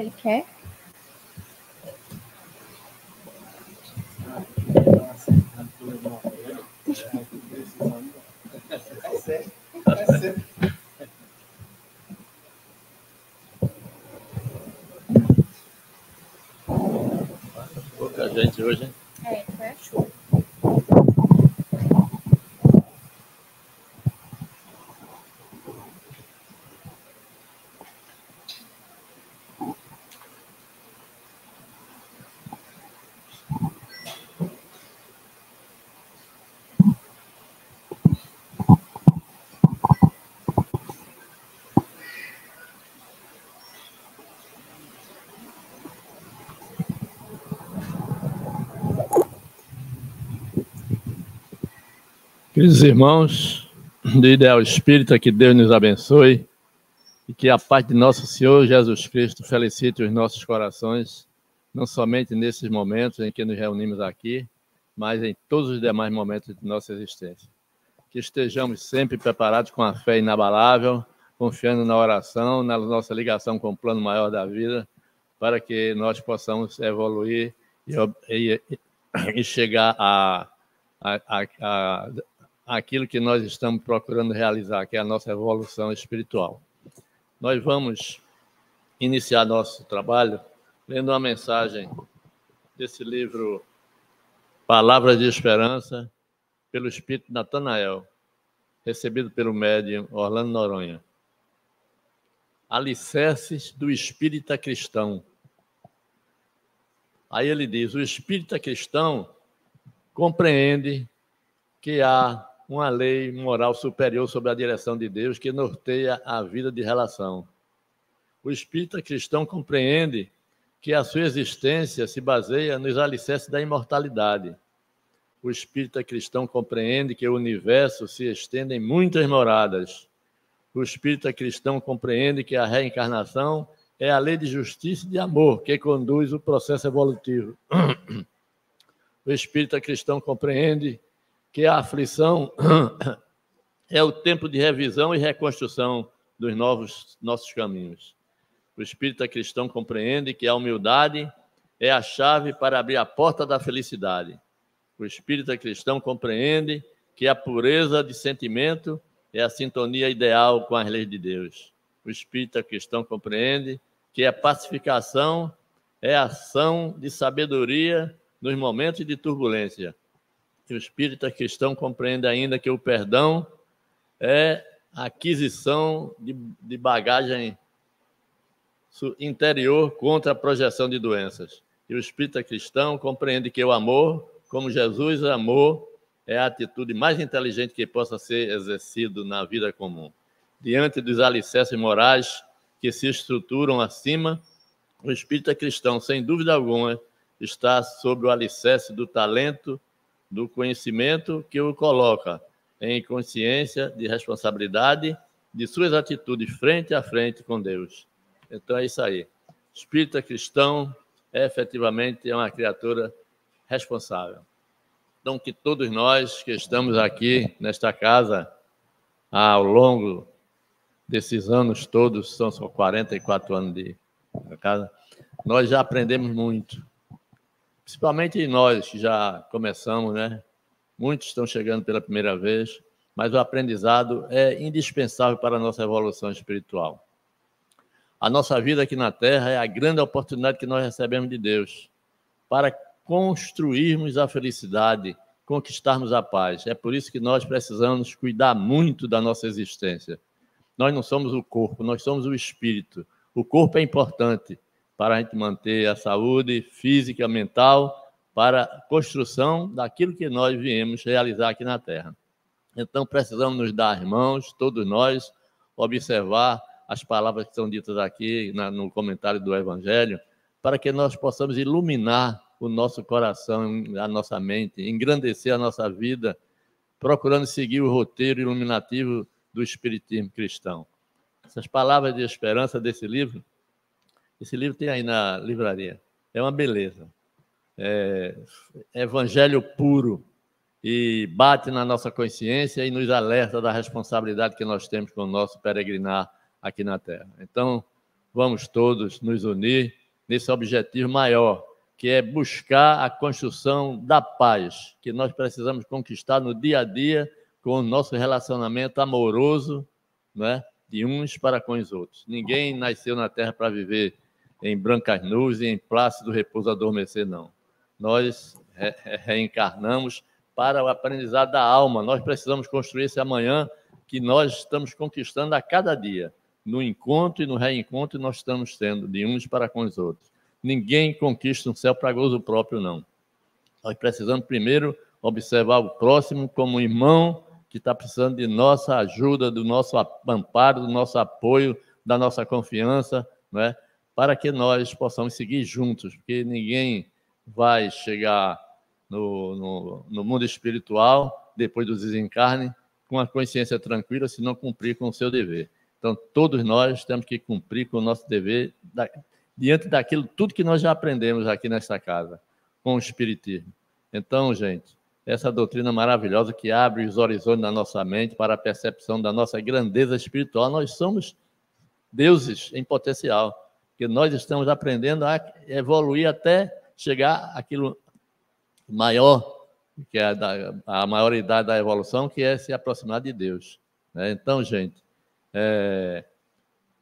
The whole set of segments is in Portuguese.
que ele quer. Pouca gente hoje, hein? Queridos irmãos do Ideal Espírita, que Deus nos abençoe e que a paz de nosso Senhor Jesus Cristo felicite os nossos corações, não somente nesses momentos em que nos reunimos aqui, mas em todos os demais momentos de nossa existência. Que estejamos sempre preparados com a fé inabalável, confiando na oração, na nossa ligação com o plano maior da vida, para que nós possamos evoluir e, e, e chegar a a, a, a, aquilo que nós estamos procurando realizar, que é a nossa evolução espiritual. Nós vamos iniciar nosso trabalho lendo uma mensagem desse livro Palavras de Esperança, pelo Espírito Natanael, recebido pelo médium Orlando Noronha. Alicerces do Espírita Cristão. Aí ele diz: o espírita cristão compreende que há uma lei moral superior sobre a direção de Deus que norteia a vida de relação. O espírita cristão compreende que a sua existência se baseia nos alicerces da imortalidade. O espírita cristão compreende que o universo se estende em muitas moradas. O espírita cristão compreende que a reencarnação é a lei de justiça e de amor que conduz o processo evolutivo. O espírita cristão compreende que a aflição é o tempo de revisão e reconstrução dos novos, nossos caminhos. O espírita cristão compreende que a humildade é a chave para abrir a porta da felicidade. O espírita cristão compreende que a pureza de sentimento é a sintonia ideal com as leis de Deus. O espírita cristão compreende que a pacificação é a ação de sabedoria nos momentos de turbulência que o espírita é cristão compreende ainda que o perdão é a aquisição de, de bagagem interior contra a projeção de doenças. E o espírita é cristão compreende que o amor, como Jesus amou, é a atitude mais inteligente que possa ser exercido na vida comum. Diante dos alicerces morais que se estruturam acima, o espírita é cristão, sem dúvida alguma, está sobre o alicerce do talento do conhecimento que o coloca em consciência de responsabilidade de suas atitudes frente a frente com Deus. Então é isso aí. Espírita cristão é, efetivamente é uma criatura responsável. Então que todos nós que estamos aqui nesta casa ao longo desses anos todos, são só 44 anos de casa, nós já aprendemos muito principalmente nós que já começamos, né? Muitos estão chegando pela primeira vez, mas o aprendizado é indispensável para a nossa evolução espiritual. A nossa vida aqui na Terra é a grande oportunidade que nós recebemos de Deus para construirmos a felicidade, conquistarmos a paz. É por isso que nós precisamos cuidar muito da nossa existência. Nós não somos o corpo, nós somos o espírito. O corpo é importante, para a gente manter a saúde física, mental, para a construção daquilo que nós viemos realizar aqui na Terra. Então, precisamos nos dar as mãos, todos nós, observar as palavras que são ditas aqui na, no comentário do Evangelho, para que nós possamos iluminar o nosso coração, a nossa mente, engrandecer a nossa vida, procurando seguir o roteiro iluminativo do Espiritismo cristão. Essas palavras de esperança desse livro esse livro tem aí na livraria. É uma beleza. É, é evangelho puro e bate na nossa consciência e nos alerta da responsabilidade que nós temos com o nosso peregrinar aqui na Terra. Então, vamos todos nos unir nesse objetivo maior, que é buscar a construção da paz, que nós precisamos conquistar no dia a dia com o nosso relacionamento amoroso, né, de uns para com os outros. Ninguém nasceu na Terra para viver em brancas nuvens e em plácido repouso adormecer, não. Nós reencarnamos para o aprendizado da alma. Nós precisamos construir esse amanhã que nós estamos conquistando a cada dia. No encontro e no reencontro, nós estamos tendo de uns para com os outros. Ninguém conquista um céu para gozo próprio, não. Nós precisamos primeiro observar o próximo como um irmão que está precisando de nossa ajuda, do nosso amparo, do nosso apoio, da nossa confiança, não é? para que nós possamos seguir juntos, porque ninguém vai chegar no, no, no mundo espiritual, depois do desencarne, com a consciência tranquila se não cumprir com o seu dever. Então, todos nós temos que cumprir com o nosso dever da, diante daquilo, tudo que nós já aprendemos aqui nesta casa, com o Espiritismo. Então, gente, essa doutrina maravilhosa que abre os horizontes da nossa mente para a percepção da nossa grandeza espiritual, nós somos deuses em potencial que nós estamos aprendendo a evoluir até chegar aquilo maior, que é a, da, a maioridade da evolução, que é se aproximar de Deus. Né? Então, gente, é,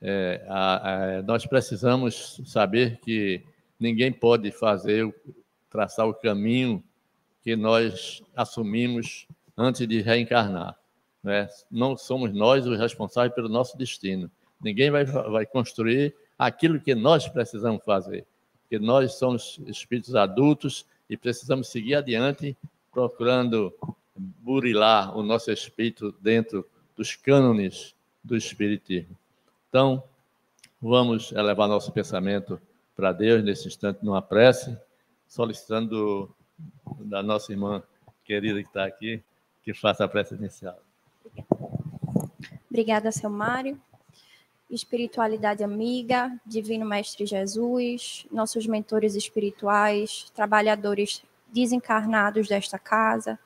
é, a, a, nós precisamos saber que ninguém pode fazer, traçar o caminho que nós assumimos antes de reencarnar. Né? Não somos nós os responsáveis pelo nosso destino. Ninguém vai, vai construir aquilo que nós precisamos fazer, porque nós somos espíritos adultos e precisamos seguir adiante procurando burilar o nosso espírito dentro dos cânones do espiritismo. Então, vamos elevar nosso pensamento para Deus nesse instante, numa prece, solicitando da nossa irmã querida que está aqui que faça a prece inicial. Obrigada, seu Mário espiritualidade amiga, Divino Mestre Jesus, nossos mentores espirituais, trabalhadores desencarnados desta casa,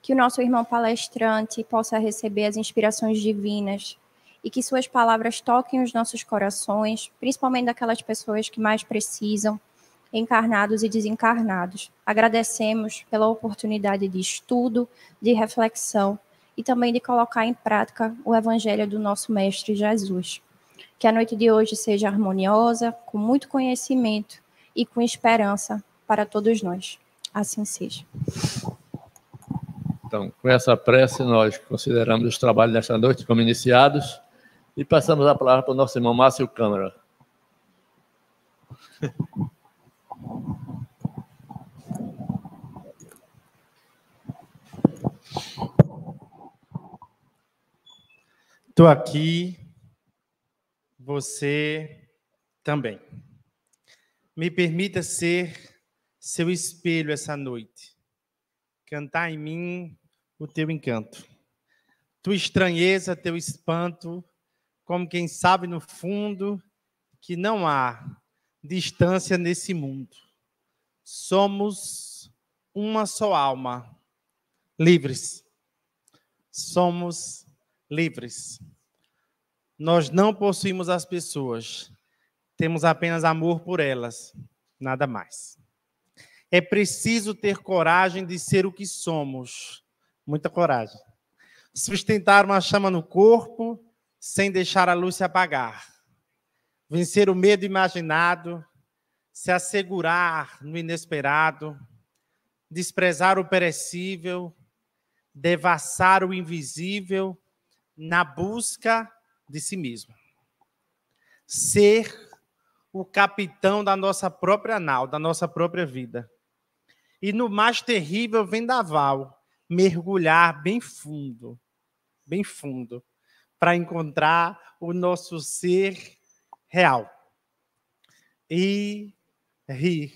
que o nosso irmão palestrante possa receber as inspirações divinas e que suas palavras toquem os nossos corações, principalmente daquelas pessoas que mais precisam, encarnados e desencarnados. Agradecemos pela oportunidade de estudo, de reflexão e também de colocar em prática o evangelho do nosso mestre Jesus. Que a noite de hoje seja harmoniosa, com muito conhecimento e com esperança para todos nós. Assim seja. Então, com essa prece, nós consideramos os trabalhos desta noite como iniciados e passamos a palavra para o nosso irmão Márcio Câmara. Estou aqui você também. Me permita ser seu espelho essa noite. Cantar em mim o teu encanto. Tua estranheza, teu espanto, como quem sabe no fundo que não há distância nesse mundo. Somos uma só alma, livres. Somos livres. Nós não possuímos as pessoas, temos apenas amor por elas, nada mais. É preciso ter coragem de ser o que somos, muita coragem. Sustentar uma chama no corpo sem deixar a luz se apagar. Vencer o medo imaginado, se assegurar no inesperado, desprezar o perecível, devassar o invisível na busca de si mesmo. Ser o capitão da nossa própria nau, da nossa própria vida. E no mais terrível vendaval, mergulhar bem fundo, bem fundo, para encontrar o nosso ser real. E rir,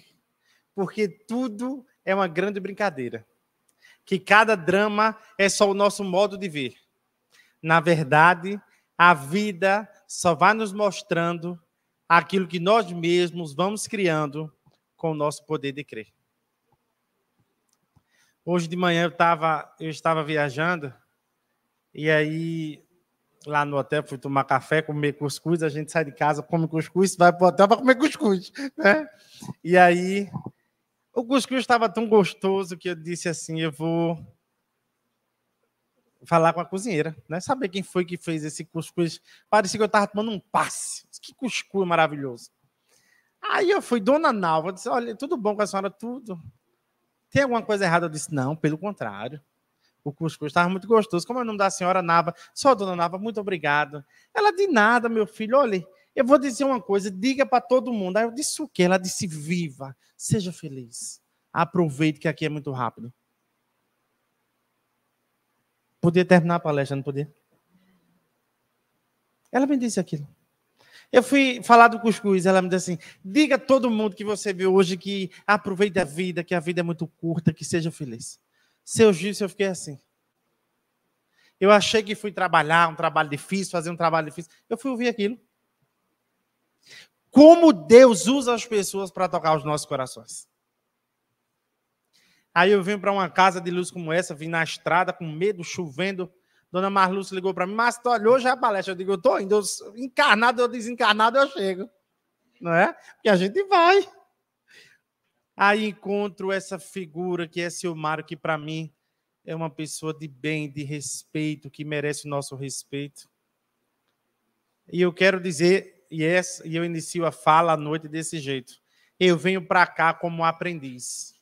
porque tudo é uma grande brincadeira. Que cada drama é só o nosso modo de ver. Na verdade, a vida só vai nos mostrando aquilo que nós mesmos vamos criando com o nosso poder de crer. Hoje de manhã eu, tava, eu estava viajando e aí lá no hotel fui tomar café, comer cuscuz, a gente sai de casa, come cuscuz, vai para o hotel para comer cuscuz, né? E aí o cuscuz estava tão gostoso que eu disse assim, eu vou falar com a cozinheira, né? Saber quem foi que fez esse cuscuz. Parecia que eu estava tomando um passe. Que cuscuz maravilhoso. Aí eu fui, dona Nalva, disse: Olha, tudo bom com a senhora? Tudo. Tem alguma coisa errada? Eu disse: Não, pelo contrário. O cuscuz estava muito gostoso. Como é o nome da senhora Nava? Só dona Nava, muito obrigado. Ela, de nada, meu filho. Olha, eu vou dizer uma coisa, diga para todo mundo. Aí eu disse: O quê? Ela disse: Viva, seja feliz. Aproveite que aqui é muito rápido. Podia terminar a palestra, não podia? Ela me disse aquilo. Eu fui falar do cuscuz, ela me disse assim: diga a todo mundo que você viu hoje que aproveite a vida, que a vida é muito curta, que seja feliz. Seu juiz, eu fiquei assim. Eu achei que fui trabalhar, um trabalho difícil, fazer um trabalho difícil. Eu fui ouvir aquilo. Como Deus usa as pessoas para tocar os nossos corações. Aí eu vim para uma casa de luz como essa, vim na estrada, com medo, chovendo. Dona Marluce ligou para mim, mas tu olhou já a palestra. Eu digo, eu tô indo, encarnado ou desencarnado, eu chego. Não é? Porque a gente vai. Aí encontro essa figura que é Silmar, que para mim é uma pessoa de bem, de respeito, que merece o nosso respeito. E eu quero dizer, yes, e eu inicio a fala à noite desse jeito. Eu venho para cá como aprendiz.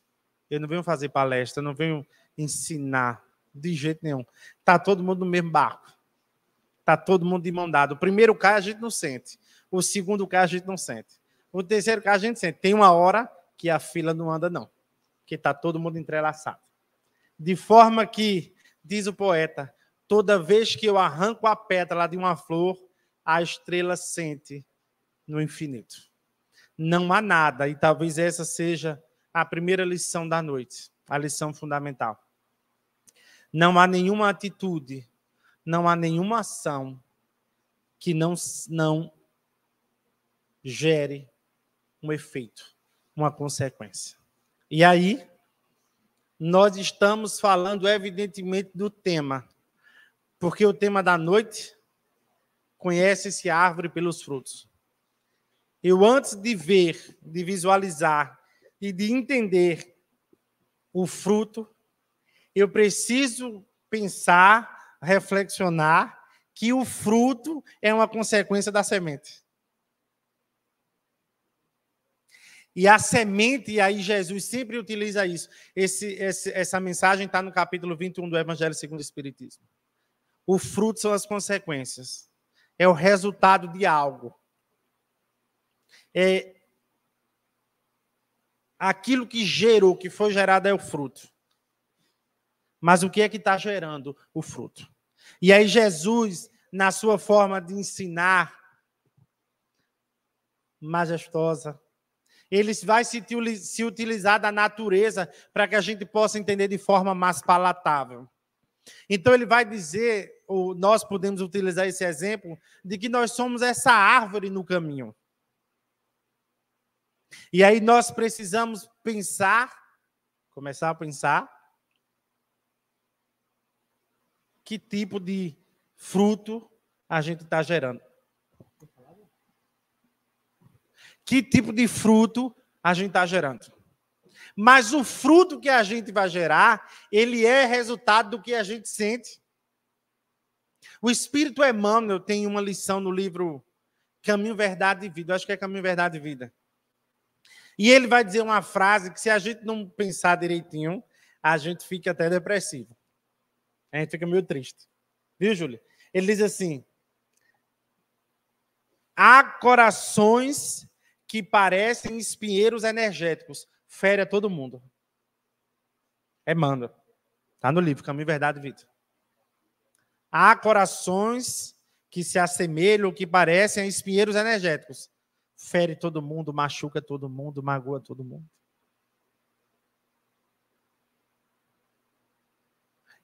Eu não venho fazer palestra, não venho ensinar de jeito nenhum. Tá todo mundo no mesmo barco. Tá todo mundo de mão dada. O primeiro cai, a gente não sente. O segundo cai, a gente não sente. O terceiro cai, a gente sente. Tem uma hora que a fila não anda, não. Que tá todo mundo entrelaçado. De forma que, diz o poeta, toda vez que eu arranco a pétala de uma flor, a estrela sente no infinito. Não há nada, e talvez essa seja a primeira lição da noite, a lição fundamental. Não há nenhuma atitude, não há nenhuma ação que não, não gere um efeito, uma consequência. E aí, nós estamos falando, evidentemente, do tema, porque o tema da noite conhece-se a árvore pelos frutos. Eu, antes de ver, de visualizar e de entender o fruto, eu preciso pensar, reflexionar que o fruto é uma consequência da semente. E a semente, e aí Jesus sempre utiliza isso. Esse, esse, essa mensagem está no capítulo 21 do Evangelho segundo o Espiritismo. O fruto são as consequências. É o resultado de algo. É aquilo que gerou, que foi gerado é o fruto. Mas o que é que está gerando o fruto? E aí, Jesus, na sua forma de ensinar, majestosa, ele vai se, se utilizar da natureza para que a gente possa entender de forma mais palatável. Então, ele vai dizer, ou nós podemos utilizar esse exemplo, de que nós somos essa árvore no caminho. E aí nós precisamos pensar, começar a pensar, que tipo de fruto a gente está gerando. Que tipo de fruto a gente está gerando. Mas o fruto que a gente vai gerar, ele é resultado do que a gente sente. O Espírito Emmanuel tem uma lição no livro Caminho, Verdade e Vida. Eu acho que é Caminho, Verdade e Vida. E ele vai dizer uma frase que, se a gente não pensar direitinho, a gente fica até depressivo. A gente fica meio triste. Viu, Júlia? Ele diz assim: há corações que parecem espinheiros energéticos. Fere a todo mundo. É manda. Está no livro Caminho, Verdade e Vida. Há corações que se assemelham, que parecem a espinheiros energéticos fere todo mundo, machuca todo mundo, magoa todo mundo.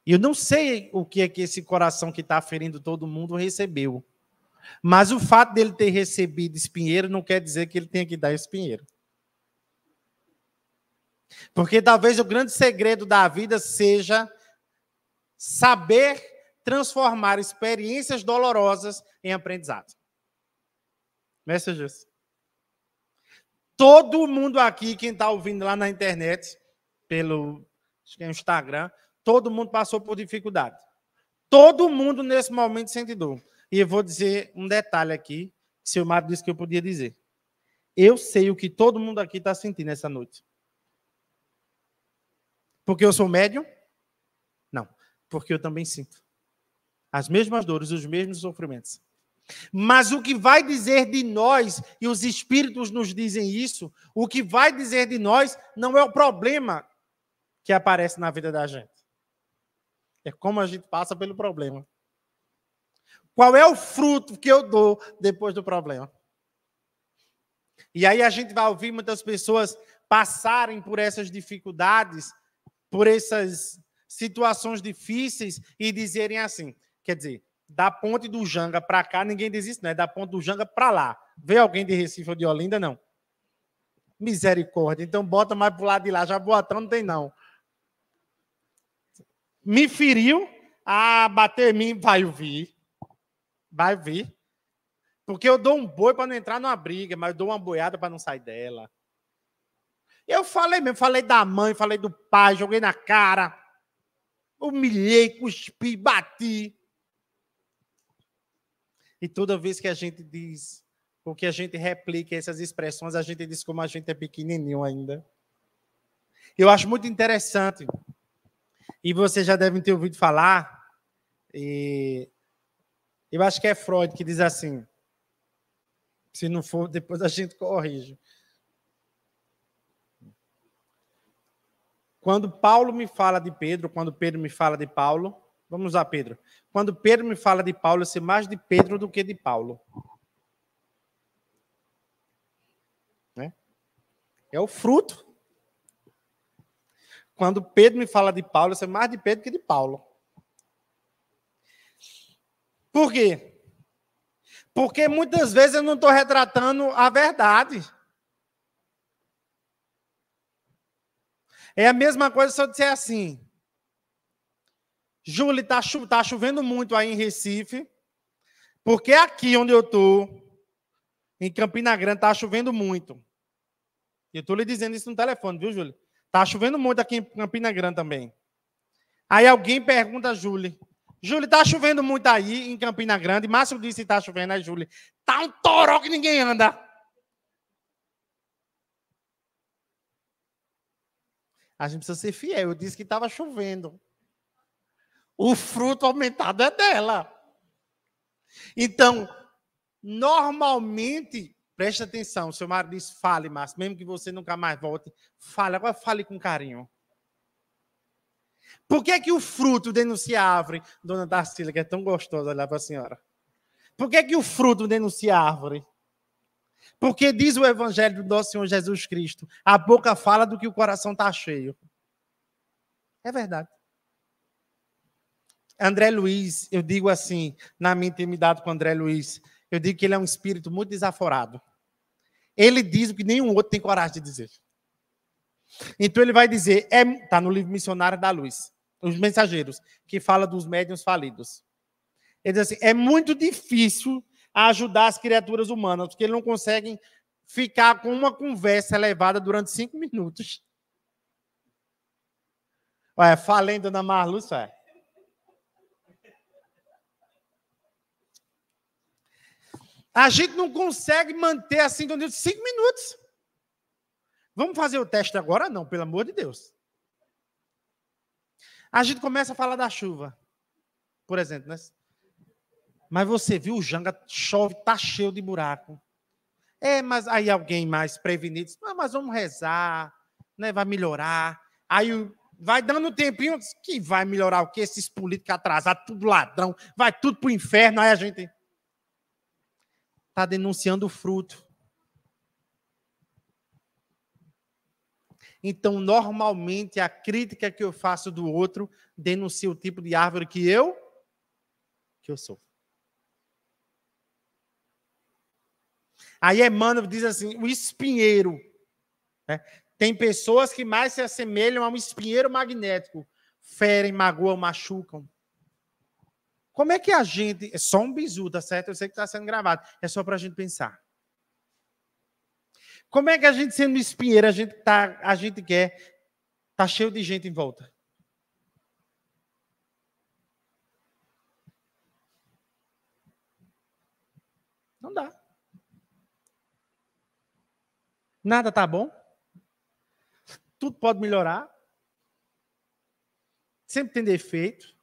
E eu não sei o que é que esse coração que está ferindo todo mundo recebeu. Mas o fato dele ter recebido espinheiro não quer dizer que ele tenha que dar espinheiro. Porque talvez o grande segredo da vida seja saber transformar experiências dolorosas em aprendizado. Messages. é, Todo mundo aqui, quem está ouvindo lá na internet, pelo é Instagram, todo mundo passou por dificuldade. Todo mundo nesse momento sente dor. E eu vou dizer um detalhe aqui, que o Mato disse que eu podia dizer. Eu sei o que todo mundo aqui está sentindo essa noite. Porque eu sou médium? Não. Porque eu também sinto. As mesmas dores, os mesmos sofrimentos. Mas o que vai dizer de nós, e os espíritos nos dizem isso, o que vai dizer de nós não é o problema que aparece na vida da gente. É como a gente passa pelo problema. Qual é o fruto que eu dou depois do problema? E aí a gente vai ouvir muitas pessoas passarem por essas dificuldades, por essas situações difíceis e dizerem assim: quer dizer, da ponte do Janga para cá, ninguém desiste, não. É da ponte do Janga para lá. Veio alguém de Recife ou de Olinda, não. Misericórdia. Então bota mais pro lado de lá. já Jaboatão não tem, não. Me feriu. Ah, bater em mim, vai vir. Vai vir. Porque eu dou um boi para não entrar numa briga, mas eu dou uma boiada para não sair dela. Eu falei mesmo, falei da mãe, falei do pai, joguei na cara, humilhei, cuspi, bati. E toda vez que a gente diz, ou que a gente replica essas expressões, a gente diz como a gente é pequenininho ainda. Eu acho muito interessante, e vocês já devem ter ouvido falar, e eu acho que é Freud que diz assim, se não for, depois a gente corrige. Quando Paulo me fala de Pedro, quando Pedro me fala de Paulo, Vamos lá, Pedro. Quando Pedro me fala de Paulo, eu sei mais de Pedro do que de Paulo. Né? É o fruto. Quando Pedro me fala de Paulo, eu sei mais de Pedro que de Paulo. Por quê? Porque muitas vezes eu não estou retratando a verdade. É a mesma coisa se eu disser assim. Júlio, tá, cho tá chovendo muito aí em Recife, porque aqui onde eu tô, em Campina Grande, tá chovendo muito. Eu tô lhe dizendo isso no telefone, viu, Júlio? Tá chovendo muito aqui em Campina Grande também. Aí alguém pergunta a Júlio. Júlio, tá chovendo muito aí em Campina Grande. Márcio disse que tá chovendo, aí Júlio. Tá um toró que ninguém anda. A gente precisa ser fiel. Eu disse que estava chovendo o fruto aumentado é dela. Então, normalmente, preste atenção, seu marido diz, fale, Márcio, mesmo que você nunca mais volte, fale, agora fale com carinho. Por que, é que o fruto denuncia a árvore? Dona Darcila, que é tão gostosa olhar para a senhora. Por que, é que o fruto denuncia a árvore? Porque diz o Evangelho do nosso Senhor Jesus Cristo: a boca fala do que o coração está cheio. É verdade. André Luiz, eu digo assim, na minha intimidade com André Luiz, eu digo que ele é um espírito muito desaforado. Ele diz o que nenhum outro tem coragem de dizer. Então ele vai dizer, está é, tá no livro Missionário da Luz, Os Mensageiros, que fala dos médiuns falidos. Ele diz assim: é muito difícil ajudar as criaturas humanas, porque eles não conseguem ficar com uma conversa elevada durante cinco minutos. Olha, falei, dona é. A gente não consegue manter a sintonia de cinco minutos. Vamos fazer o teste agora? Não, pelo amor de Deus. A gente começa a falar da chuva, por exemplo, né? Mas você viu o Janga, chove, tá cheio de buraco. É, mas aí alguém mais prevenido diz, ah, mas vamos rezar, né? Vai melhorar. Aí vai dando um tempinho, que vai melhorar o quê? Esses políticos atrasados, tudo ladrão, vai tudo pro inferno. Aí a gente está denunciando o fruto. Então, normalmente, a crítica que eu faço do outro denuncia o tipo de árvore que eu que eu sou. Aí Emmanuel diz assim: o espinheiro. Né? Tem pessoas que mais se assemelham a um espinheiro magnético. Ferem, magoam, machucam. Como é que a gente. É só um bizu, tá certo? Eu sei que está sendo gravado. É só para a gente pensar. Como é que a gente sendo espinheiro, a gente, tá, a gente quer. Tá cheio de gente em volta. Não dá. Nada tá bom. Tudo pode melhorar. Sempre tem defeito.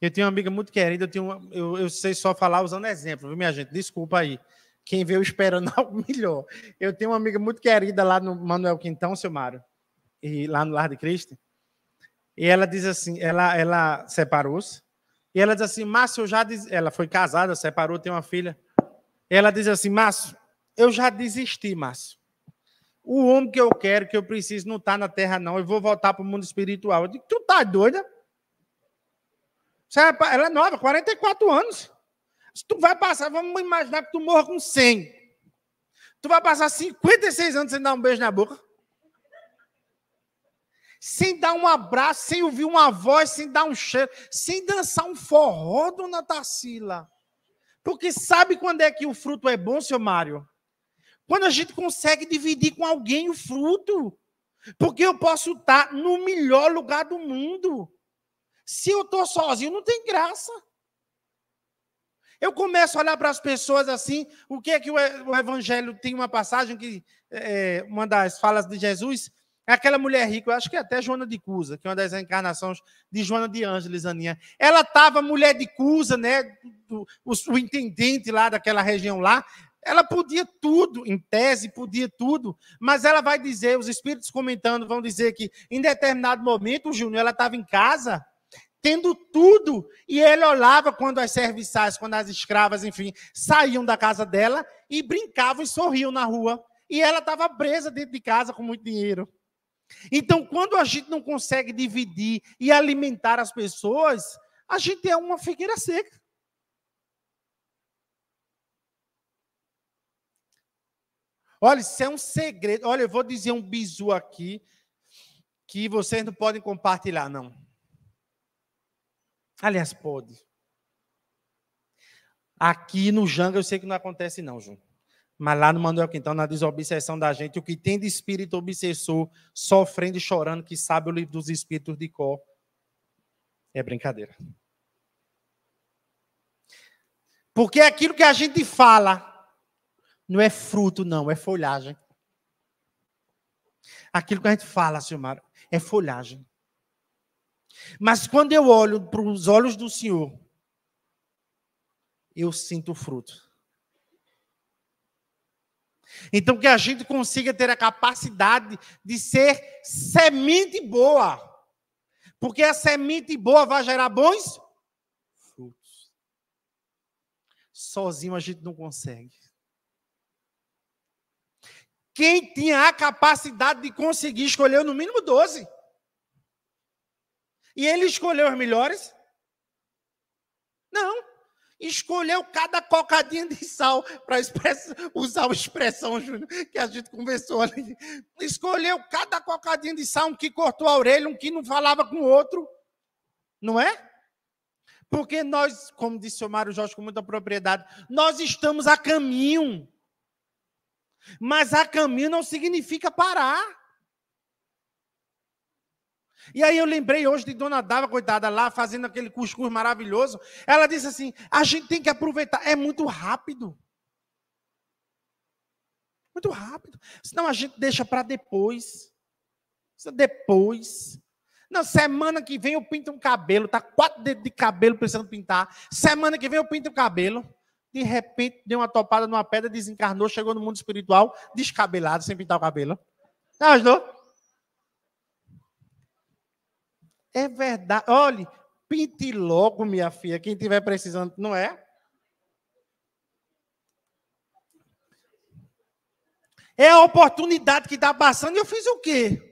Eu tenho uma amiga muito querida, eu, tenho uma, eu, eu, sei só falar usando exemplo, viu, minha gente? Desculpa aí. Quem veio esperando algo melhor. Eu tenho uma amiga muito querida lá no Manuel Quintão, seu Mário, e lá no Lar de Cristo. E ela diz assim: ela, ela separou-se. E ela diz assim: Márcio, eu já. Des... Ela foi casada, separou, tem uma filha. E ela diz assim: Márcio, eu já desisti, Márcio. O homem que eu quero, que eu preciso, não está na terra, não. Eu vou voltar para o mundo espiritual. Eu digo: Tu tá doida? É ela é nova, 44 anos. Tu vai passar, vamos imaginar que tu morra com 100. Tu vai passar 56 anos sem dar um beijo na boca. Sem dar um abraço, sem ouvir uma voz, sem dar um cheiro, sem dançar um forró, dona Tarsila. Porque sabe quando é que o fruto é bom, seu Mário? Quando a gente consegue dividir com alguém o fruto. Porque eu posso estar no melhor lugar do mundo se eu estou sozinho, não tem graça. Eu começo a olhar para as pessoas assim, o que é que o Evangelho tem uma passagem que é, é uma das falas de Jesus, é aquela mulher rica, eu acho que é até Joana de Cusa, que é uma das encarnações de Joana de Ângeles, Aninha. Ela estava mulher de Cusa, né? O, o, o intendente lá daquela região lá. Ela podia tudo, em tese, podia tudo, mas ela vai dizer, os espíritos comentando vão dizer que em determinado momento, Júnior, ela estava em casa tendo tudo. E ele olhava quando as serviçais, quando as escravas, enfim, saíam da casa dela e brincavam e sorriam na rua. E ela estava presa dentro de casa com muito dinheiro. Então, quando a gente não consegue dividir e alimentar as pessoas, a gente é uma figueira seca. Olha, isso é um segredo. Olha, eu vou dizer um bizu aqui que vocês não podem compartilhar, não. Aliás, pode. Aqui no Janga eu sei que não acontece, não, João. Mas lá no Manuel Quintão, na desobsessão da gente, o que tem de espírito obsessor, sofrendo e chorando, que sabe o livro dos espíritos de cor, é brincadeira. Porque aquilo que a gente fala não é fruto, não, é folhagem. Aquilo que a gente fala, Silmar, é folhagem. Mas quando eu olho para os olhos do Senhor, eu sinto o fruto. Então, que a gente consiga ter a capacidade de ser semente boa. Porque a semente boa vai gerar bons frutos. Sozinho a gente não consegue. Quem tinha a capacidade de conseguir escolher no mínimo 12. E ele escolheu os melhores? Não. Escolheu cada cocadinha de sal, para usar a expressão Júnior, que a gente conversou ali. Escolheu cada cocadinha de sal, um que cortou a orelha, um que não falava com o outro. Não é? Porque nós, como disse o Mário Jorge com muita propriedade, nós estamos a caminho. Mas a caminho não significa parar. E aí eu lembrei hoje de Dona Dava, coitada, lá fazendo aquele cuscuz maravilhoso. Ela disse assim: a gente tem que aproveitar, é muito rápido. Muito rápido. Senão a gente deixa para depois. Depois. Não, semana que vem eu pinto um cabelo. Tá quatro dedos de cabelo precisando pintar. Semana que vem eu pinto o um cabelo. De repente, deu uma topada numa pedra, desencarnou, chegou no mundo espiritual, descabelado, sem pintar o cabelo. Não ajudou? É verdade. Olhe, pinte logo, minha filha, quem tiver precisando, não é? É a oportunidade que está passando e eu fiz o quê?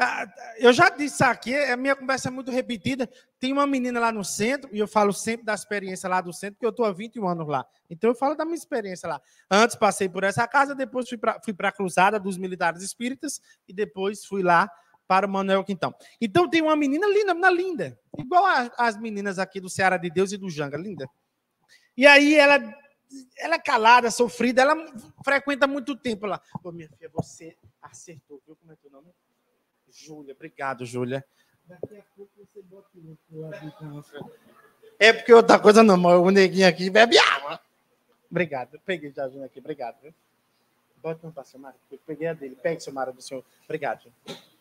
Ah, eu já disse aqui, a minha conversa é muito repetida. Tem uma menina lá no centro, e eu falo sempre da experiência lá do centro, porque eu estou há 21 anos lá. Então eu falo da minha experiência lá. Antes passei por essa casa, depois fui para fui a Cruzada dos Militares Espíritas, e depois fui lá para o Manuel Quintão. Então tem uma menina linda, uma linda, igual as meninas aqui do Ceará de Deus e do Janga, linda. E aí ela ela é calada, sofrida, ela frequenta muito tempo lá. Pô, minha filha, você acertou, viu como é teu nome? Júlia, obrigado, Júlia. Daqui a pouco você bota o outro É porque outra coisa não, o neguinho aqui bebe água. Obrigado, eu peguei já Júlia aqui, obrigado. Viu? Bota um para seu marido, peguei a dele, pegue seu marido do senhor. Obrigado. Júlia.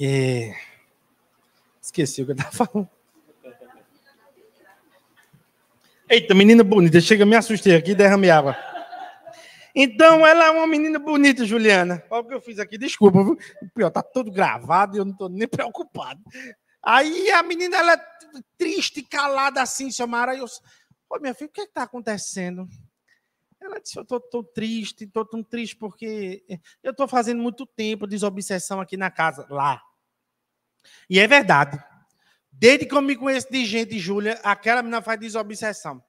E... É, esqueci o que eu estava falando. Eita, menina bonita, chega, me assustei aqui, derramei água. Então, ela é uma menina bonita, Juliana. Olha o que eu fiz aqui, desculpa, viu? Pior, tá tudo gravado e eu não tô nem preocupado. Aí a menina, ela é triste, calada assim, Samara. Eu, ô minha filha, o que é que tá acontecendo? Ela disse: Eu tô, triste, tô tão triste porque eh, eu tô fazendo muito tempo de desobsessão aqui na casa, lá. E é verdade. Desde que eu me conheço de gente, Júlia, aquela menina faz desobsessão.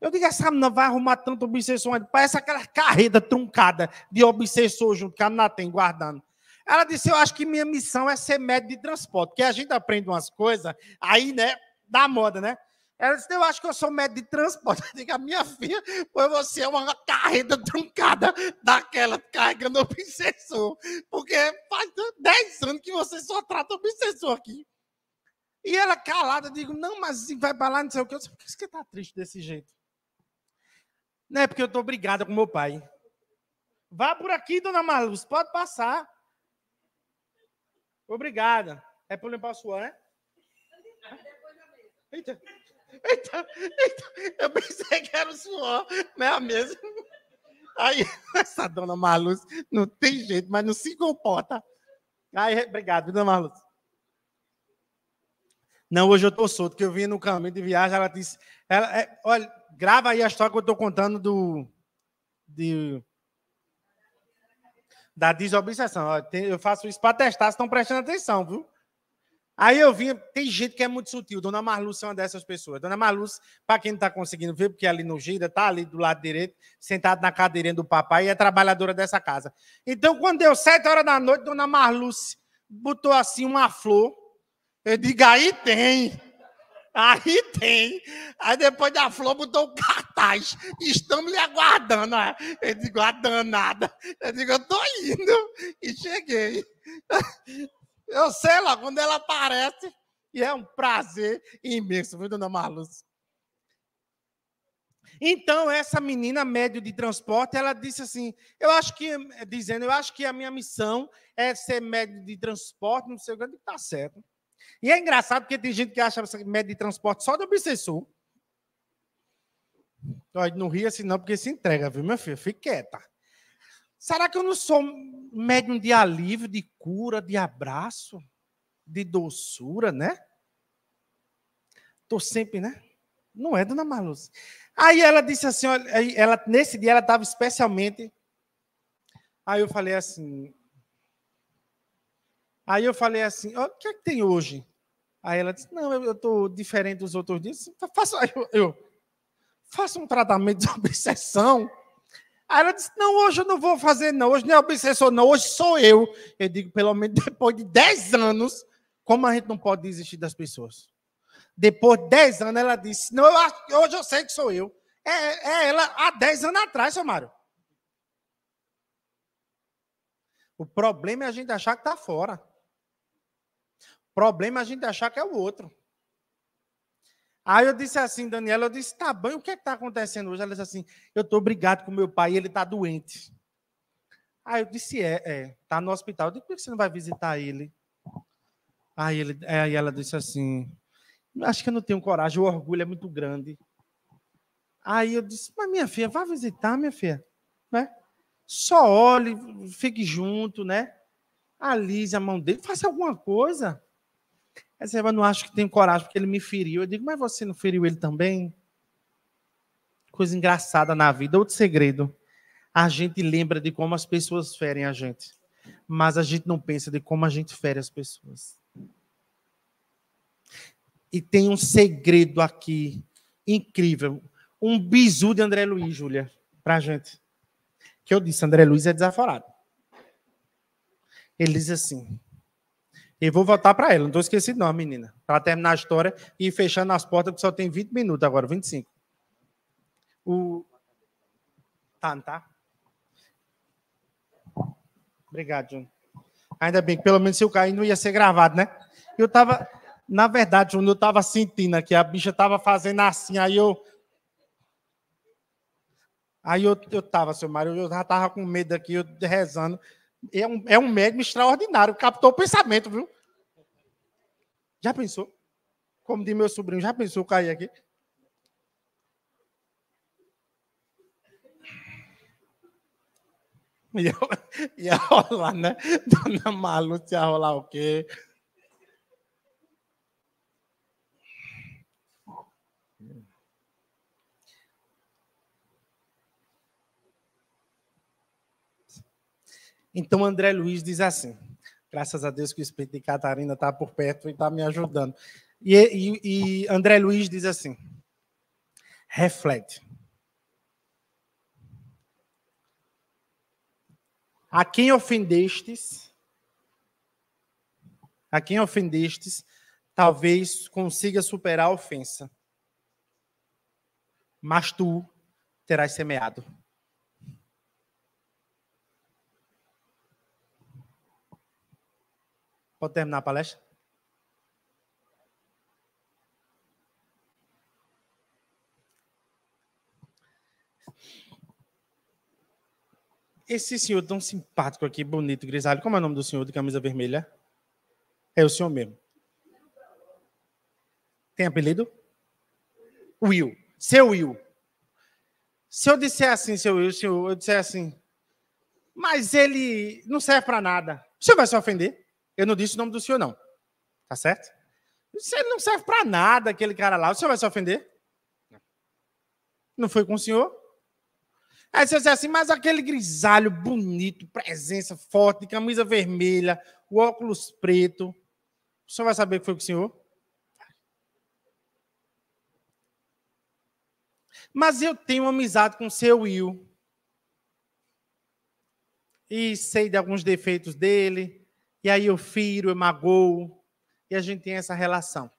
Eu digo, essa menina vai arrumar tanto obsessão. Parece aquela carreta truncada de obsessor junto que a Ana tem guardando. Ela disse, eu acho que minha missão é ser médico de transporte. Porque a gente aprende umas coisas, aí, né, da moda, né? Ela disse: Eu acho que eu sou médico de transporte. Eu digo: A minha filha, foi você é uma carreta truncada daquela carregando obsessor. Porque faz 10 anos que você só trata obsessor aqui. E ela calada, eu digo: Não, mas vai para lá, não sei o quê. Eu disse: Por que você está triste desse jeito? Não é porque eu estou brigada com meu pai. Vá por aqui, dona Marluz, pode passar. Obrigada. É para limpar a sua, né? Eita. Então, então, eu pensei que era o suor, né? A mesma. Aí, essa dona Marluz não tem jeito, mas não se comporta. Aí, obrigado, dona Marluz. Não, hoje eu tô solto, porque eu vim no caminho de viagem, ela disse. Ela, é, olha, grava aí a história que eu tô contando do. De, da desobsessão. Eu faço isso para testar se estão prestando atenção, viu? Aí eu vim, tem gente que é muito sutil. Dona Marluce é uma dessas pessoas. Dona Marluce, para quem não está conseguindo ver, porque é ali no Gira, está ali do lado direito, sentado na cadeirinha do papai, e é trabalhadora dessa casa. Então, quando deu sete horas da noite, Dona Marluce botou assim uma flor. Eu digo, aí tem. Aí tem. Aí depois da flor botou o cartaz. Estamos lhe aguardando. Eu digo, a danada. Eu digo, eu estou indo. E cheguei. Eu sei lá, quando ela aparece, e é um prazer imenso, viu, dona Marluz? Então, essa menina, médio de transporte, ela disse assim: eu acho que, dizendo, eu acho que a minha missão é ser médio de transporte, não sei o que, está certo. E é engraçado porque tem gente que acha médio de transporte só de obsessor. Olha, não ria assim, não, porque se entrega, viu, minha filho? Fique quieta. Será que eu não sou médium de alívio, de cura, de abraço, de doçura, né? Tô sempre, né? Não é, dona Marluce. Aí ela disse assim, ela, nesse dia ela estava especialmente. Aí eu falei assim. Aí eu falei assim, o que é que tem hoje? Aí ela disse, não, eu estou diferente dos outros dias. Faça, eu, eu faço um tratamento de obsessão. Aí ela disse: Não, hoje eu não vou fazer, não. Hoje não é obsessor, não. Hoje sou eu. Eu digo: pelo menos depois de 10 anos, como a gente não pode desistir das pessoas? Depois de 10 anos, ela disse: Não, eu, hoje eu sei que sou eu. É, é ela há 10 anos atrás, seu Mário. O problema é a gente achar que está fora. O problema é a gente achar que é o outro. Aí eu disse assim, Daniela, eu disse, tá bem, o que é está acontecendo hoje? Ela disse assim, eu estou brigado com meu pai, ele está doente. Aí eu disse, é, é, está no hospital. Eu disse, por que você não vai visitar ele? Aí, ele, aí ela disse assim, acho que eu não tenho coragem, o orgulho é muito grande. Aí eu disse, mas minha filha, vá visitar, minha filha. Né? Só olhe, fique junto, né? Alise a mão dele, faça alguma coisa. Aí você fala, não acho que tem coragem, porque ele me feriu. Eu digo, mas você não feriu ele também? Coisa engraçada na vida. Outro segredo. A gente lembra de como as pessoas ferem a gente, mas a gente não pensa de como a gente fere as pessoas. E tem um segredo aqui incrível, um bizu de André Luiz, Júlia, pra gente. Que eu disse, André Luiz é desaforado. Ele diz assim: e vou voltar para ela. Não estou esquecido, não, menina. Para terminar a história e fechando as portas, porque só tem 20 minutos agora, 25. O... Tá, não tá? Obrigado, Júnior. Ainda bem que pelo menos se eu cair não ia ser gravado, né? Eu tava, na verdade, Júnior, eu tava sentindo aqui, a bicha tava fazendo assim, aí eu. Aí eu, eu tava, seu Mário, eu já tava com medo aqui, eu rezando, é um, é um médium extraordinário, captou o pensamento, viu? Já pensou? Como de meu sobrinho, já pensou cair aqui? Ia, ia rolar, né? Dona Malu, ia rolar o quê? Então, André Luiz diz assim: graças a Deus que o Espírito de Catarina está por perto e está me ajudando. E, e, e André Luiz diz assim: reflete. A quem ofendestes, a quem ofendestes, talvez consiga superar a ofensa, mas tu terás semeado Pode terminar a palestra? Esse senhor tão simpático aqui, bonito, grisalho, como é o nome do senhor de camisa vermelha? É o senhor mesmo. Tem apelido? Will. Seu Will. Se eu disser assim, seu Will, se eu disser assim, mas ele não serve para nada, o senhor vai se ofender? Eu não disse o nome do senhor, não. Tá certo? Você não serve para nada, aquele cara lá. O senhor vai se ofender? Não foi com o senhor? Aí você diz assim, mas aquele grisalho bonito, presença forte, camisa vermelha, o óculos preto. O senhor vai saber que foi com o senhor? Mas eu tenho amizade com o seu Will. E sei de alguns defeitos dele e aí eu firo, eu magoo, e a gente tem essa relação.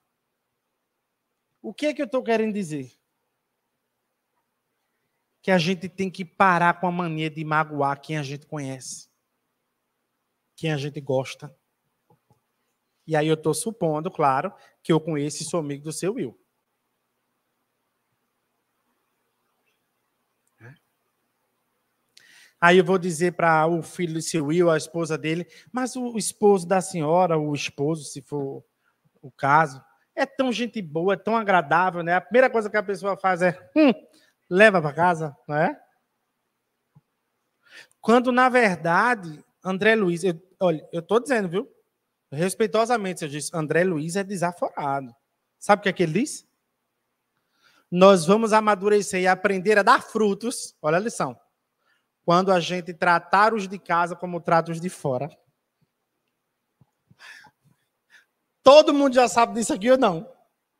O que é que eu estou querendo dizer? Que a gente tem que parar com a mania de magoar quem a gente conhece, quem a gente gosta. E aí eu estou supondo, claro, que eu conheço e sou amigo do seu Will. Aí eu vou dizer para o filho do seu Will, a esposa dele, mas o esposo da senhora, o esposo, se for o caso, é tão gente boa, é tão agradável, né? A primeira coisa que a pessoa faz é, hum, leva para casa, não é? Quando, na verdade, André Luiz, eu, olha, eu estou dizendo, viu? Respeitosamente, eu disse, André Luiz é desaforado. Sabe o que é que ele diz? Nós vamos amadurecer e aprender a dar frutos, olha a lição, quando a gente tratar os de casa como trata os de fora. Todo mundo já sabe disso aqui ou não?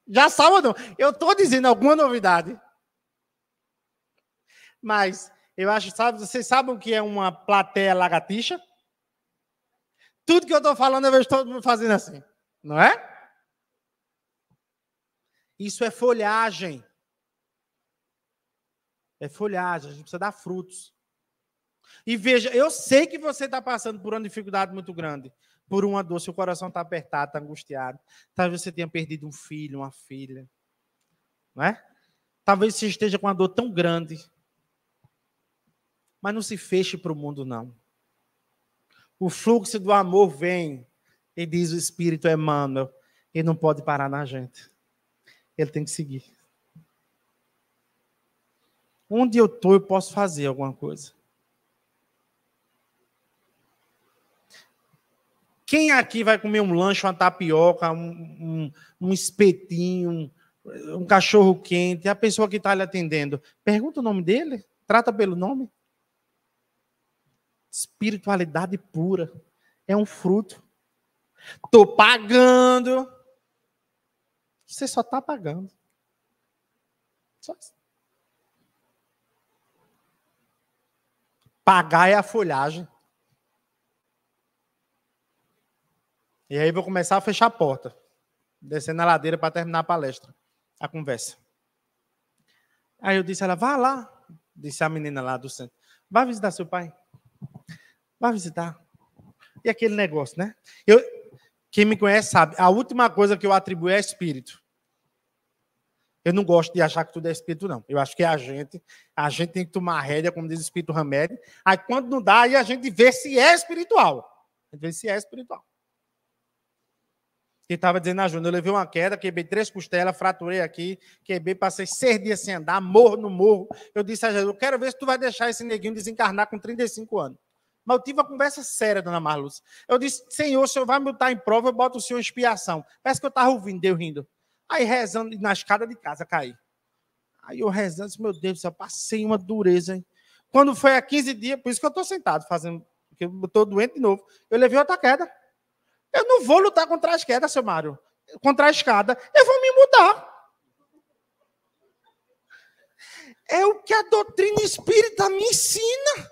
Já sabe ou não? Eu estou dizendo alguma novidade. Mas eu acho, sabe, vocês sabem o que é uma plateia lagartixa? Tudo que eu estou falando, eu vejo todo mundo fazendo assim, não é? Isso é folhagem. É folhagem, a gente precisa dar frutos. E veja, eu sei que você está passando por uma dificuldade muito grande, por uma dor, seu coração está apertado, está angustiado. Talvez você tenha perdido um filho, uma filha. Não é? Talvez você esteja com uma dor tão grande. Mas não se feche para o mundo, não. O fluxo do amor vem, e diz o Espírito Emmanuel, ele não pode parar na gente. Ele tem que seguir. Onde eu estou, eu posso fazer alguma coisa. Quem aqui vai comer um lanche, uma tapioca, um, um, um espetinho, um, um cachorro quente? A pessoa que está lhe atendendo, pergunta o nome dele? Trata pelo nome? Espiritualidade pura. É um fruto. Tô pagando. Você só tá pagando. Só isso. Pagar é a folhagem. E aí vou começar a fechar a porta, descendo a ladeira para terminar a palestra, a conversa. Aí eu disse a ela, vá lá, disse a menina lá do centro, vá visitar seu pai. Vá visitar. E aquele negócio, né? Eu, quem me conhece sabe, a última coisa que eu atribuo é espírito. Eu não gosto de achar que tudo é espírito, não. Eu acho que é a gente. A gente tem que tomar rédea, como diz o espírito Hamed. Aí quando não dá, aí a gente vê se é espiritual. A gente vê se é espiritual que estava dizendo na ah, Júnior, eu levei uma queda, quebrei três costelas, fraturei aqui, quebrei, passei seis dias sem andar, morro no morro. Eu disse a ah, Jesus, eu quero ver se tu vai deixar esse neguinho desencarnar com 35 anos. Mas eu tive uma conversa séria, dona Marluce. Eu disse, Senhor, o senhor vai me botar em prova, eu boto o senhor em expiação. Parece que eu estava ouvindo, deu rindo. Aí rezando na escada de casa, caí. Aí eu rezando, disse, meu Deus, eu passei uma dureza, hein? Quando foi há 15 dias, por isso que eu estou sentado fazendo, porque eu estou doente de novo, eu levei outra queda. Eu não vou lutar contra a esquerda, seu Mário. Contra a escada. Eu vou me mudar. É o que a doutrina espírita me ensina.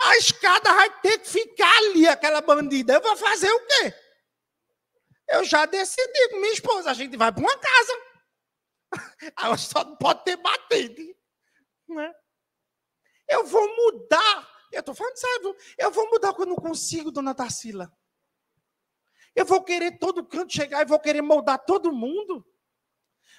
A escada vai ter que ficar ali, aquela bandida. Eu vou fazer o quê? Eu já decidi com minha esposa, a gente vai para uma casa. Ela só não pode ter batido. Né? Eu vou mudar. Eu estou falando sério. Eu vou mudar quando consigo, dona Tarsila. Eu vou querer todo canto chegar e vou querer moldar todo mundo.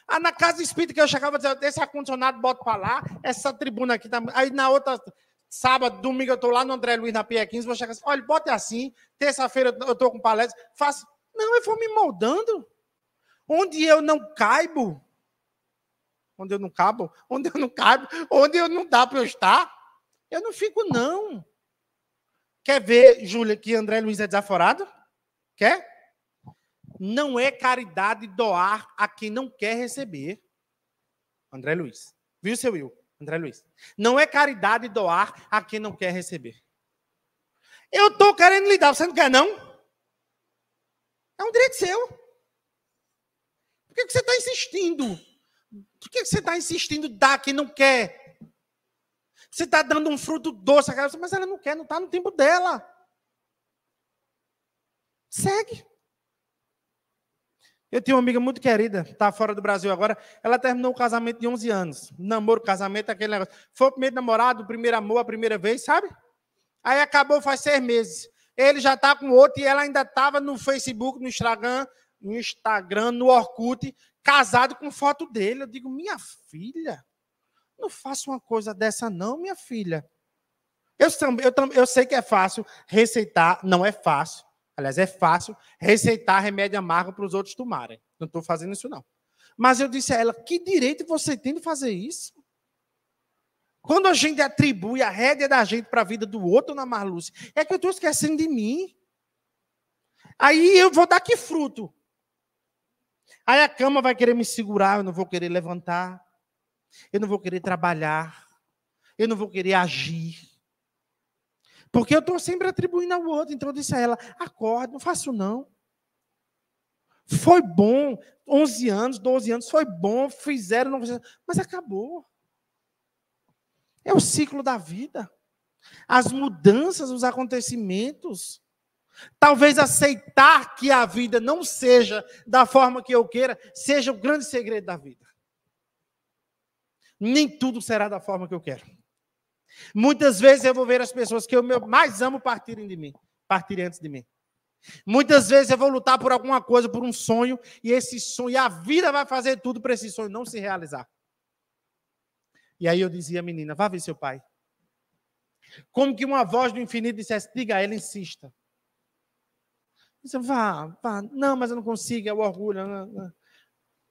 Ah, na casa espírita que eu chegava e esse ar-condicionado bota para lá, essa tribuna aqui. Tá... Aí na outra, sábado, domingo, eu estou lá no André Luiz, na Pia 15, vou chegar assim, olha, bota assim, terça-feira eu estou com palestra, faço. Não, eu vou me moldando. Onde eu não caibo, onde eu não cabo, onde eu não caibo, onde eu não dá para eu estar, eu não fico, não. Quer ver, Júlia, que André Luiz é desaforado? Quer? Não é caridade doar a quem não quer receber. André Luiz. Viu, seu Will? André Luiz. Não é caridade doar a quem não quer receber. Eu estou querendo lhe dar, você não quer, não? É um direito seu. Por que, que você está insistindo? Por que, que você está insistindo dar quem não quer? Você está dando um fruto doce mas ela não quer, não está no tempo dela. Segue. Eu tinha uma amiga muito querida, está fora do Brasil agora. Ela terminou o casamento de 11 anos. Namoro, casamento, aquele negócio. Foi o primeiro namorado, o primeiro amor, a primeira vez, sabe? Aí acabou faz seis meses. Ele já está com outro e ela ainda estava no Facebook, no Instagram, no Instagram, no Orkut, casado com foto dele. Eu digo, minha filha, não faça uma coisa dessa não, minha filha. Eu, eu, eu sei que é fácil receitar, não é fácil. Aliás, é fácil receitar remédio amargo para os outros tomarem. Não estou fazendo isso, não. Mas eu disse a ela: que direito você tem de fazer isso? Quando a gente atribui a rédea da gente para a vida do outro na Marluce, é que eu estou esquecendo de mim. Aí eu vou dar que fruto? Aí a cama vai querer me segurar, eu não vou querer levantar, eu não vou querer trabalhar, eu não vou querer agir. Porque eu estou sempre atribuindo ao outro. Então eu disse a ela: acorde, não faço não. Foi bom, 11 anos, 12 anos, foi bom, fizeram, não fizeram, mas acabou. É o ciclo da vida. As mudanças, os acontecimentos. Talvez aceitar que a vida não seja da forma que eu queira, seja o grande segredo da vida. Nem tudo será da forma que eu quero. Muitas vezes eu vou ver as pessoas que eu mais amo partirem de mim, partirem antes de mim. Muitas vezes eu vou lutar por alguma coisa, por um sonho, e esse sonho, e a vida vai fazer tudo para esse sonho não se realizar. E aí eu dizia menina, vá ver seu pai. Como que uma voz do infinito dissesse, diga a ela, insista. Disse, vá, vá, não, mas eu não consigo, é o orgulho. Né, né, né.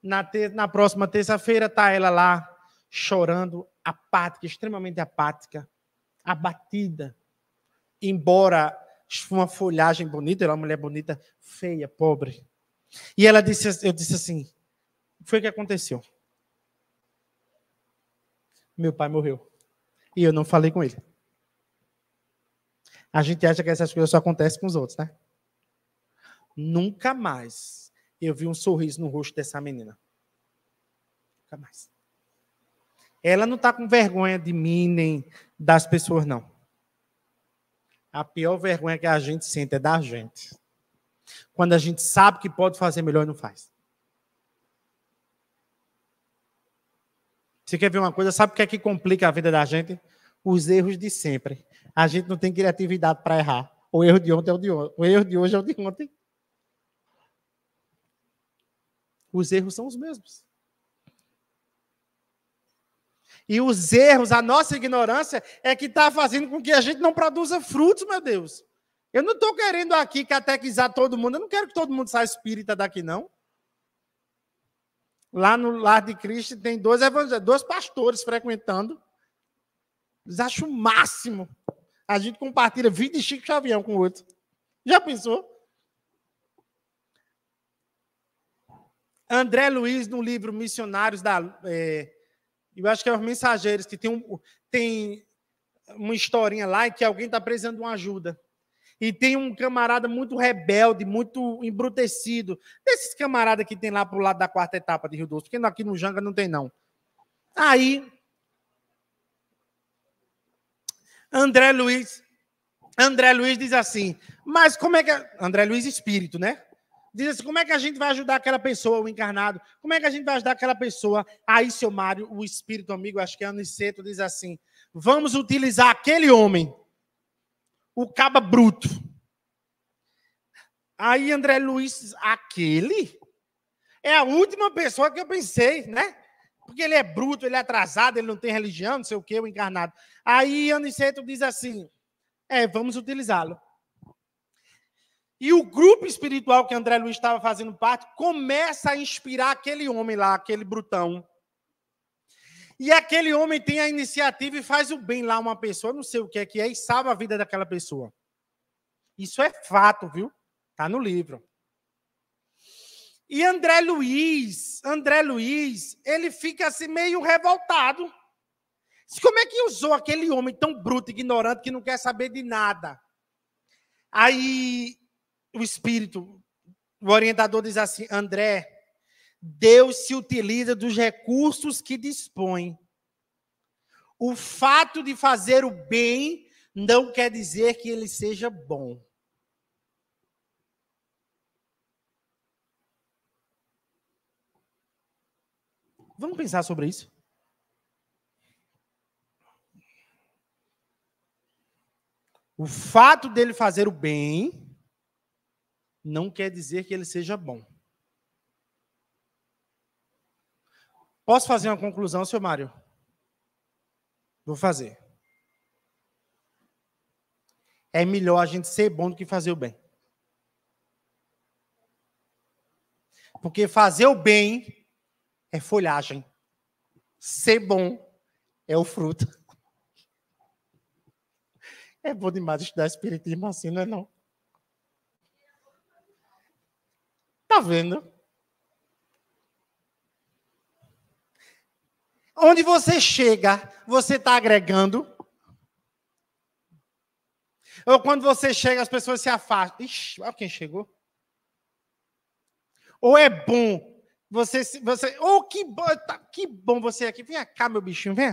Na, na próxima terça-feira está ela lá, chorando, apática, extremamente apática, abatida. Embora uma folhagem bonita, ela é uma mulher bonita, feia, pobre. E ela disse, eu disse assim, foi o que aconteceu. Meu pai morreu. E eu não falei com ele. A gente acha que essas coisas só acontecem com os outros, né? Nunca mais eu vi um sorriso no rosto dessa menina. Nunca mais. Ela não está com vergonha de mim nem das pessoas, não. A pior vergonha que a gente sente é da gente. Quando a gente sabe que pode fazer melhor e não faz. Você quer ver uma coisa? Sabe o que é que complica a vida da gente? Os erros de sempre. A gente não tem criatividade para errar. O erro de ontem é o de hoje. O erro de hoje é o de ontem. Os erros são os mesmos. E os erros, a nossa ignorância é que está fazendo com que a gente não produza frutos, meu Deus. Eu não estou querendo aqui catequizar todo mundo, eu não quero que todo mundo saia espírita daqui, não. Lá no Lar de Cristo tem dois, dois pastores frequentando. Eles acham o máximo. A gente compartilha vida de Chico Xavião com o outro. Já pensou? André Luiz, no livro Missionários da, é, eu acho que é os mensageiros que tem, um, tem uma historinha lá e que alguém está precisando de uma ajuda. E tem um camarada muito rebelde, muito embrutecido. Desses camaradas que tem lá pro lado da quarta etapa de Rio Doce, porque aqui no Janga não tem, não. Aí. André Luiz. André Luiz diz assim, mas como é que. É? André Luiz Espírito, né? Diz assim, como é que a gente vai ajudar aquela pessoa, o encarnado? Como é que a gente vai ajudar aquela pessoa? Aí, seu Mário, o espírito amigo, acho que é Aniceto, diz assim, vamos utilizar aquele homem, o caba bruto. Aí, André Luiz, aquele? É a última pessoa que eu pensei, né? Porque ele é bruto, ele é atrasado, ele não tem religião, não sei o quê, o encarnado. Aí, Aniceto diz assim, é, vamos utilizá-lo. E o grupo espiritual que André Luiz estava fazendo parte começa a inspirar aquele homem lá, aquele brutão. E aquele homem tem a iniciativa e faz o bem lá uma pessoa, não sei o que é que é, e salva a vida daquela pessoa. Isso é fato, viu? Tá no livro. E André Luiz, André Luiz, ele fica assim meio revoltado. Como é que usou aquele homem tão bruto, ignorante, que não quer saber de nada? Aí o Espírito, o orientador diz assim: André, Deus se utiliza dos recursos que dispõe. O fato de fazer o bem não quer dizer que ele seja bom. Vamos pensar sobre isso? O fato dele fazer o bem não quer dizer que ele seja bom. Posso fazer uma conclusão, seu Mário? Vou fazer. É melhor a gente ser bom do que fazer o bem. Porque fazer o bem é folhagem. Ser bom é o fruto. É bom demais estudar espiritismo assim, não é não? Tá vendo? Onde você chega, você está agregando. Ou quando você chega, as pessoas se afastam. Ixi, olha quem chegou. Ou é bom você. você ou oh, que bom, tá, que bom você aqui. Vem cá, meu bichinho, vem.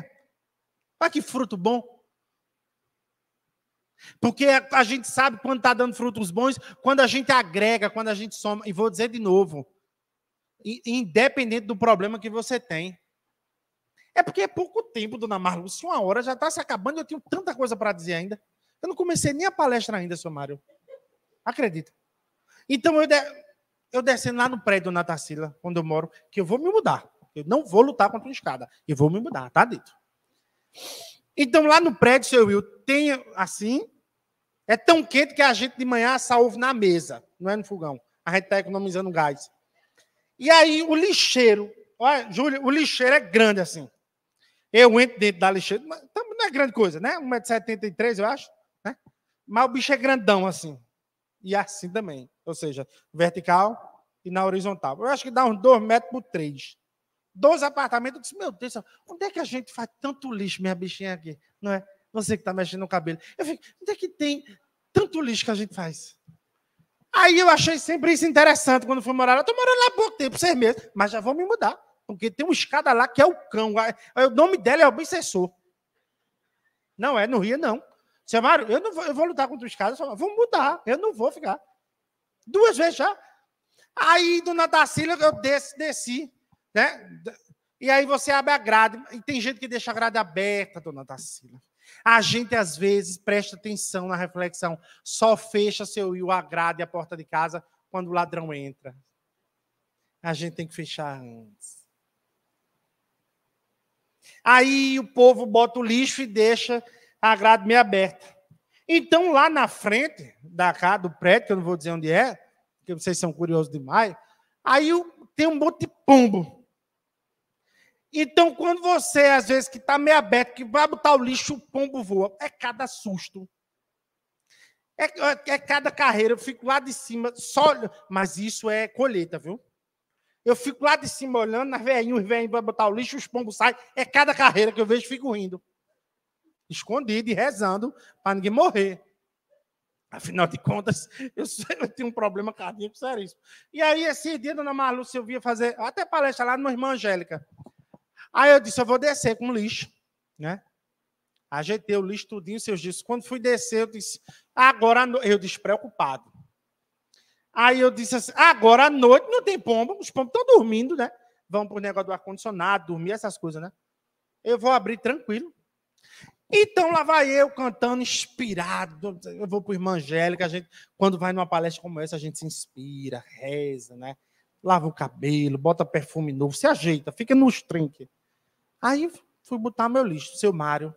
Olha que fruto bom. Porque a gente sabe quando está dando frutos bons, quando a gente agrega, quando a gente soma. E vou dizer de novo: independente do problema que você tem. É porque é pouco tempo, dona Marlúcia, é uma hora já está se acabando, eu tenho tanta coisa para dizer ainda. Eu não comecei nem a palestra ainda, seu Mário. Acredita. Então eu, de... eu descendo lá no prédio, na Tacila, onde eu moro, que eu vou me mudar. Eu não vou lutar contra uma escada. Eu vou me mudar, tá dito. Então, lá no prédio, seu Will, tem assim. É tão quente que a gente de manhã assa ovo na mesa, não é no fogão. A gente está economizando gás. E aí, o lixeiro. Olha, Júlio, o lixeiro é grande assim. Eu entro dentro da lixeira. Não é grande coisa, né? 1,73m, eu acho. Né? Mas o bicho é grandão assim. E assim também. Ou seja, vertical e na horizontal. Eu acho que dá uns 2 metros por 3 dois apartamentos. Eu disse, meu Deus, onde é que a gente faz tanto lixo, minha bichinha aqui? Não é? Você que está mexendo no cabelo. Eu fico, onde é que tem tanto lixo que a gente faz? Aí eu achei sempre isso interessante quando fui morar lá. Estou morando lá há pouco tempo, seis meses, mas já vou me mudar. Porque tem uma escada lá que é o cão. O nome dela é obsessor. Não é não ria não. Seu Mário, eu não vou, eu vou lutar contra os caras, vou mudar, eu não vou ficar. Duas vezes já. Aí, dona Dacília, eu desci, desci. Né? E aí você abre a grade. E tem gente que deixa a grade aberta, dona Tarsila. A gente, às vezes, presta atenção na reflexão. Só fecha seu e a grade e a porta de casa quando o ladrão entra. A gente tem que fechar antes. Aí o povo bota o lixo e deixa a grade meio aberta. Então, lá na frente da casa, do prédio, que eu não vou dizer onde é, porque vocês são curiosos demais, aí tem um monte de pombo. Então, quando você, às vezes, que está meio aberto, que vai botar o lixo, o pombo voa. É cada susto. É, é, é cada carreira. Eu fico lá de cima, só Mas isso é colheita, viu? Eu fico lá de cima olhando, as velhinhas, os velhinhos vão botar o lixo, os pombos saem. É cada carreira que eu vejo, fico rindo. Escondido e rezando para ninguém morrer. Afinal de contas, eu, eu tenho um problema cardíaco isso? E aí, esse dia, dona Marlúcia, eu via fazer até palestra lá no Irmã Angélica. Aí eu disse, eu vou descer com lixo, né? Ajeitei o lixo tudinho, seus disse. Quando fui descer, eu disse, agora eu disse preocupado. Aí eu disse assim, agora à noite não tem pombo, os pombos estão dormindo, né? Vão pro negócio do ar-condicionado, dormir, essas coisas, né? Eu vou abrir tranquilo. Então lá vai eu cantando inspirado. Eu vou pro irmã Angélica, a gente, quando vai numa palestra como essa, a gente se inspira, reza, né? Lava o cabelo, bota perfume novo, se ajeita, fica nos trinques. Aí fui botar meu lixo, seu Mário.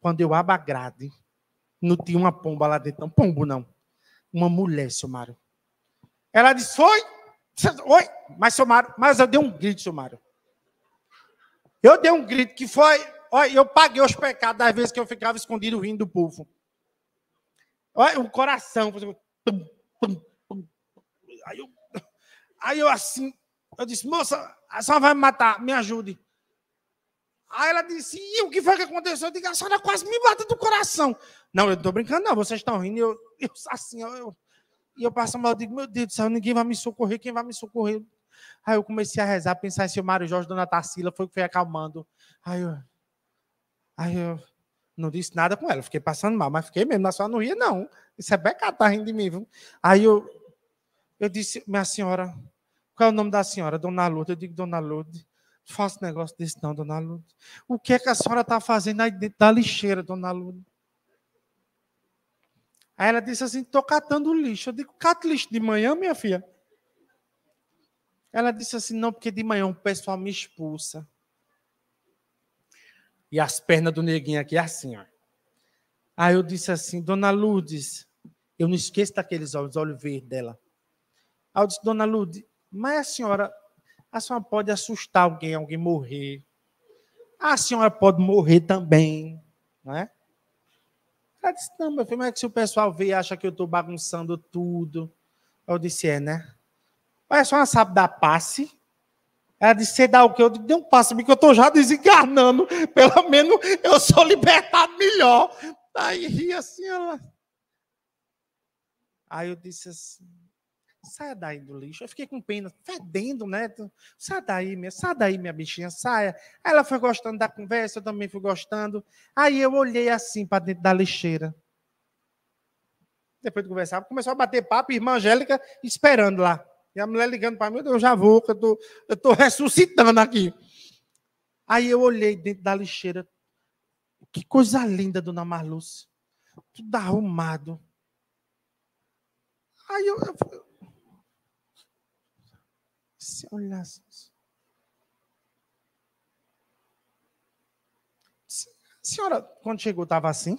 Quando eu abro a grade, não tinha uma pomba lá dentro, não. Pombo não. Uma mulher, seu Mário. Ela disse: Oi! Oi! Mas, seu Mário, mas eu dei um grito, seu Mário. Eu dei um grito que foi. Olha, eu paguei os pecados das vezes que eu ficava escondido rindo do povo. Olha, o coração. Pum, Aí, eu, aí eu assim, eu disse, moça, a senhora vai me matar, me ajude. Aí ela disse: E o que foi que aconteceu? Eu disse, A senhora quase me bate do coração. Não, eu não estou brincando, não. Vocês estão rindo. Eu, eu assim, eu, eu, e eu passo mal. Eu digo: Meu Deus do céu, ninguém vai me socorrer. Quem vai me socorrer? Aí eu comecei a rezar, pensar em seu Mário Jorge, Dona Tarsila, foi que foi acalmando. Aí eu, aí eu não disse nada com ela, fiquei passando mal, mas fiquei mesmo, a senhora não ria, não. Isso é pecado, tá rindo de mim, viu? Aí eu, eu disse, minha senhora, qual é o nome da senhora? Dona Lourdes. Eu digo, Dona Lourdes faço negócio desse não, dona Lúcia. O que é que a senhora está fazendo aí dentro da lixeira, dona Lúcia? Aí ela disse assim, estou catando lixo. Eu digo, cata lixo de manhã, minha filha? Ela disse assim, não, porque de manhã o pessoal me expulsa. E as pernas do neguinho aqui, é assim, ó. Aí eu disse assim, dona Ludes, eu não esqueço daqueles olhos, olhos verdes dela. Aí eu disse, dona Lude, mas a senhora a senhora pode assustar alguém, alguém morrer. A senhora pode morrer também, não é? Ela disse, não, meu filho, mas é que se o pessoal vê e acha que eu estou bagunçando tudo. Eu disse, é, né? Mas a senhora sabe dar passe? Ela disse, você dá o quê? Eu disse, dê um passe, porque eu estou já desencarnando. Pelo menos eu sou libertado melhor. Aí, ri assim, ela... Aí eu disse assim, saia daí do lixo. Eu fiquei com pena, fedendo, né? Sai daí, minha, sai daí, minha bichinha, saia. Aí ela foi gostando da conversa, eu também fui gostando. Aí eu olhei assim para dentro da lixeira. Depois de conversar, começou a bater papo, irmã Angélica esperando lá. E a mulher ligando para mim, eu já vou, eu tô, eu tô ressuscitando aqui. Aí eu olhei dentro da lixeira. Que coisa linda, dona Marluce. Tudo arrumado. Aí eu, eu são laços. A senhora, quando chegou, estava assim?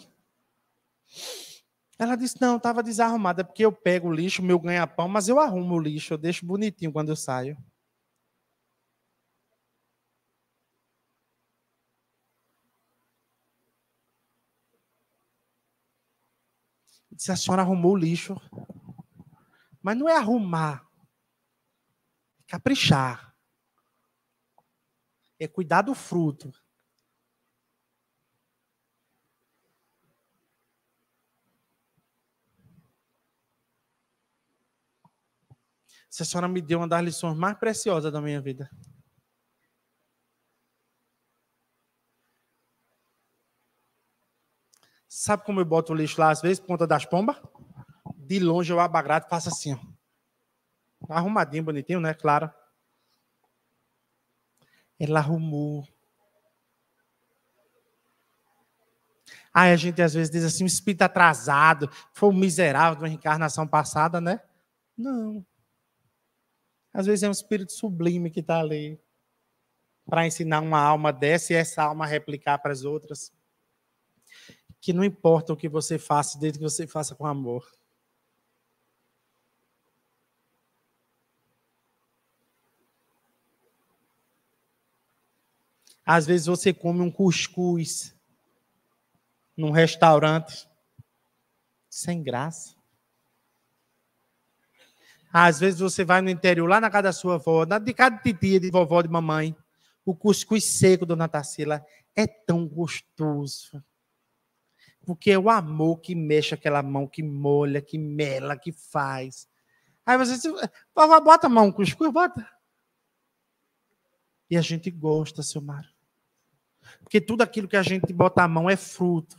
Ela disse: Não, estava desarrumada, porque eu pego o lixo, meu ganha-pão, mas eu arrumo o lixo, eu deixo bonitinho quando eu saio. Disse: A senhora arrumou o lixo. Mas não é arrumar caprichar. É cuidar do fruto. Se a senhora me deu uma das lições mais preciosas da minha vida. Sabe como eu boto o lixo lá às vezes, por conta das pombas? De longe eu abagrado e faço assim, ó. Arrumadinho, bonitinho, né? Clara, Ela arrumou. Aí a gente às vezes diz assim, um espírito atrasado, foi um miserável de uma reencarnação passada, né? Não. Às vezes é um espírito sublime que está ali para ensinar uma alma dessa e essa alma replicar para as outras. Que não importa o que você faça, desde que você faça com amor. Às vezes você come um cuscuz num restaurante sem graça. Às vezes você vai no interior, lá na casa da sua avó, na de cada tia, de vovó, de mamãe. O cuscuz seco, dona Tarsila, é tão gostoso. Porque é o amor que mexe aquela mão, que molha, que mela, que faz. Aí você diz, vovó, bota a mão, cuscuz, bota. E a gente gosta, seu marido. Porque tudo aquilo que a gente bota a mão é fruto.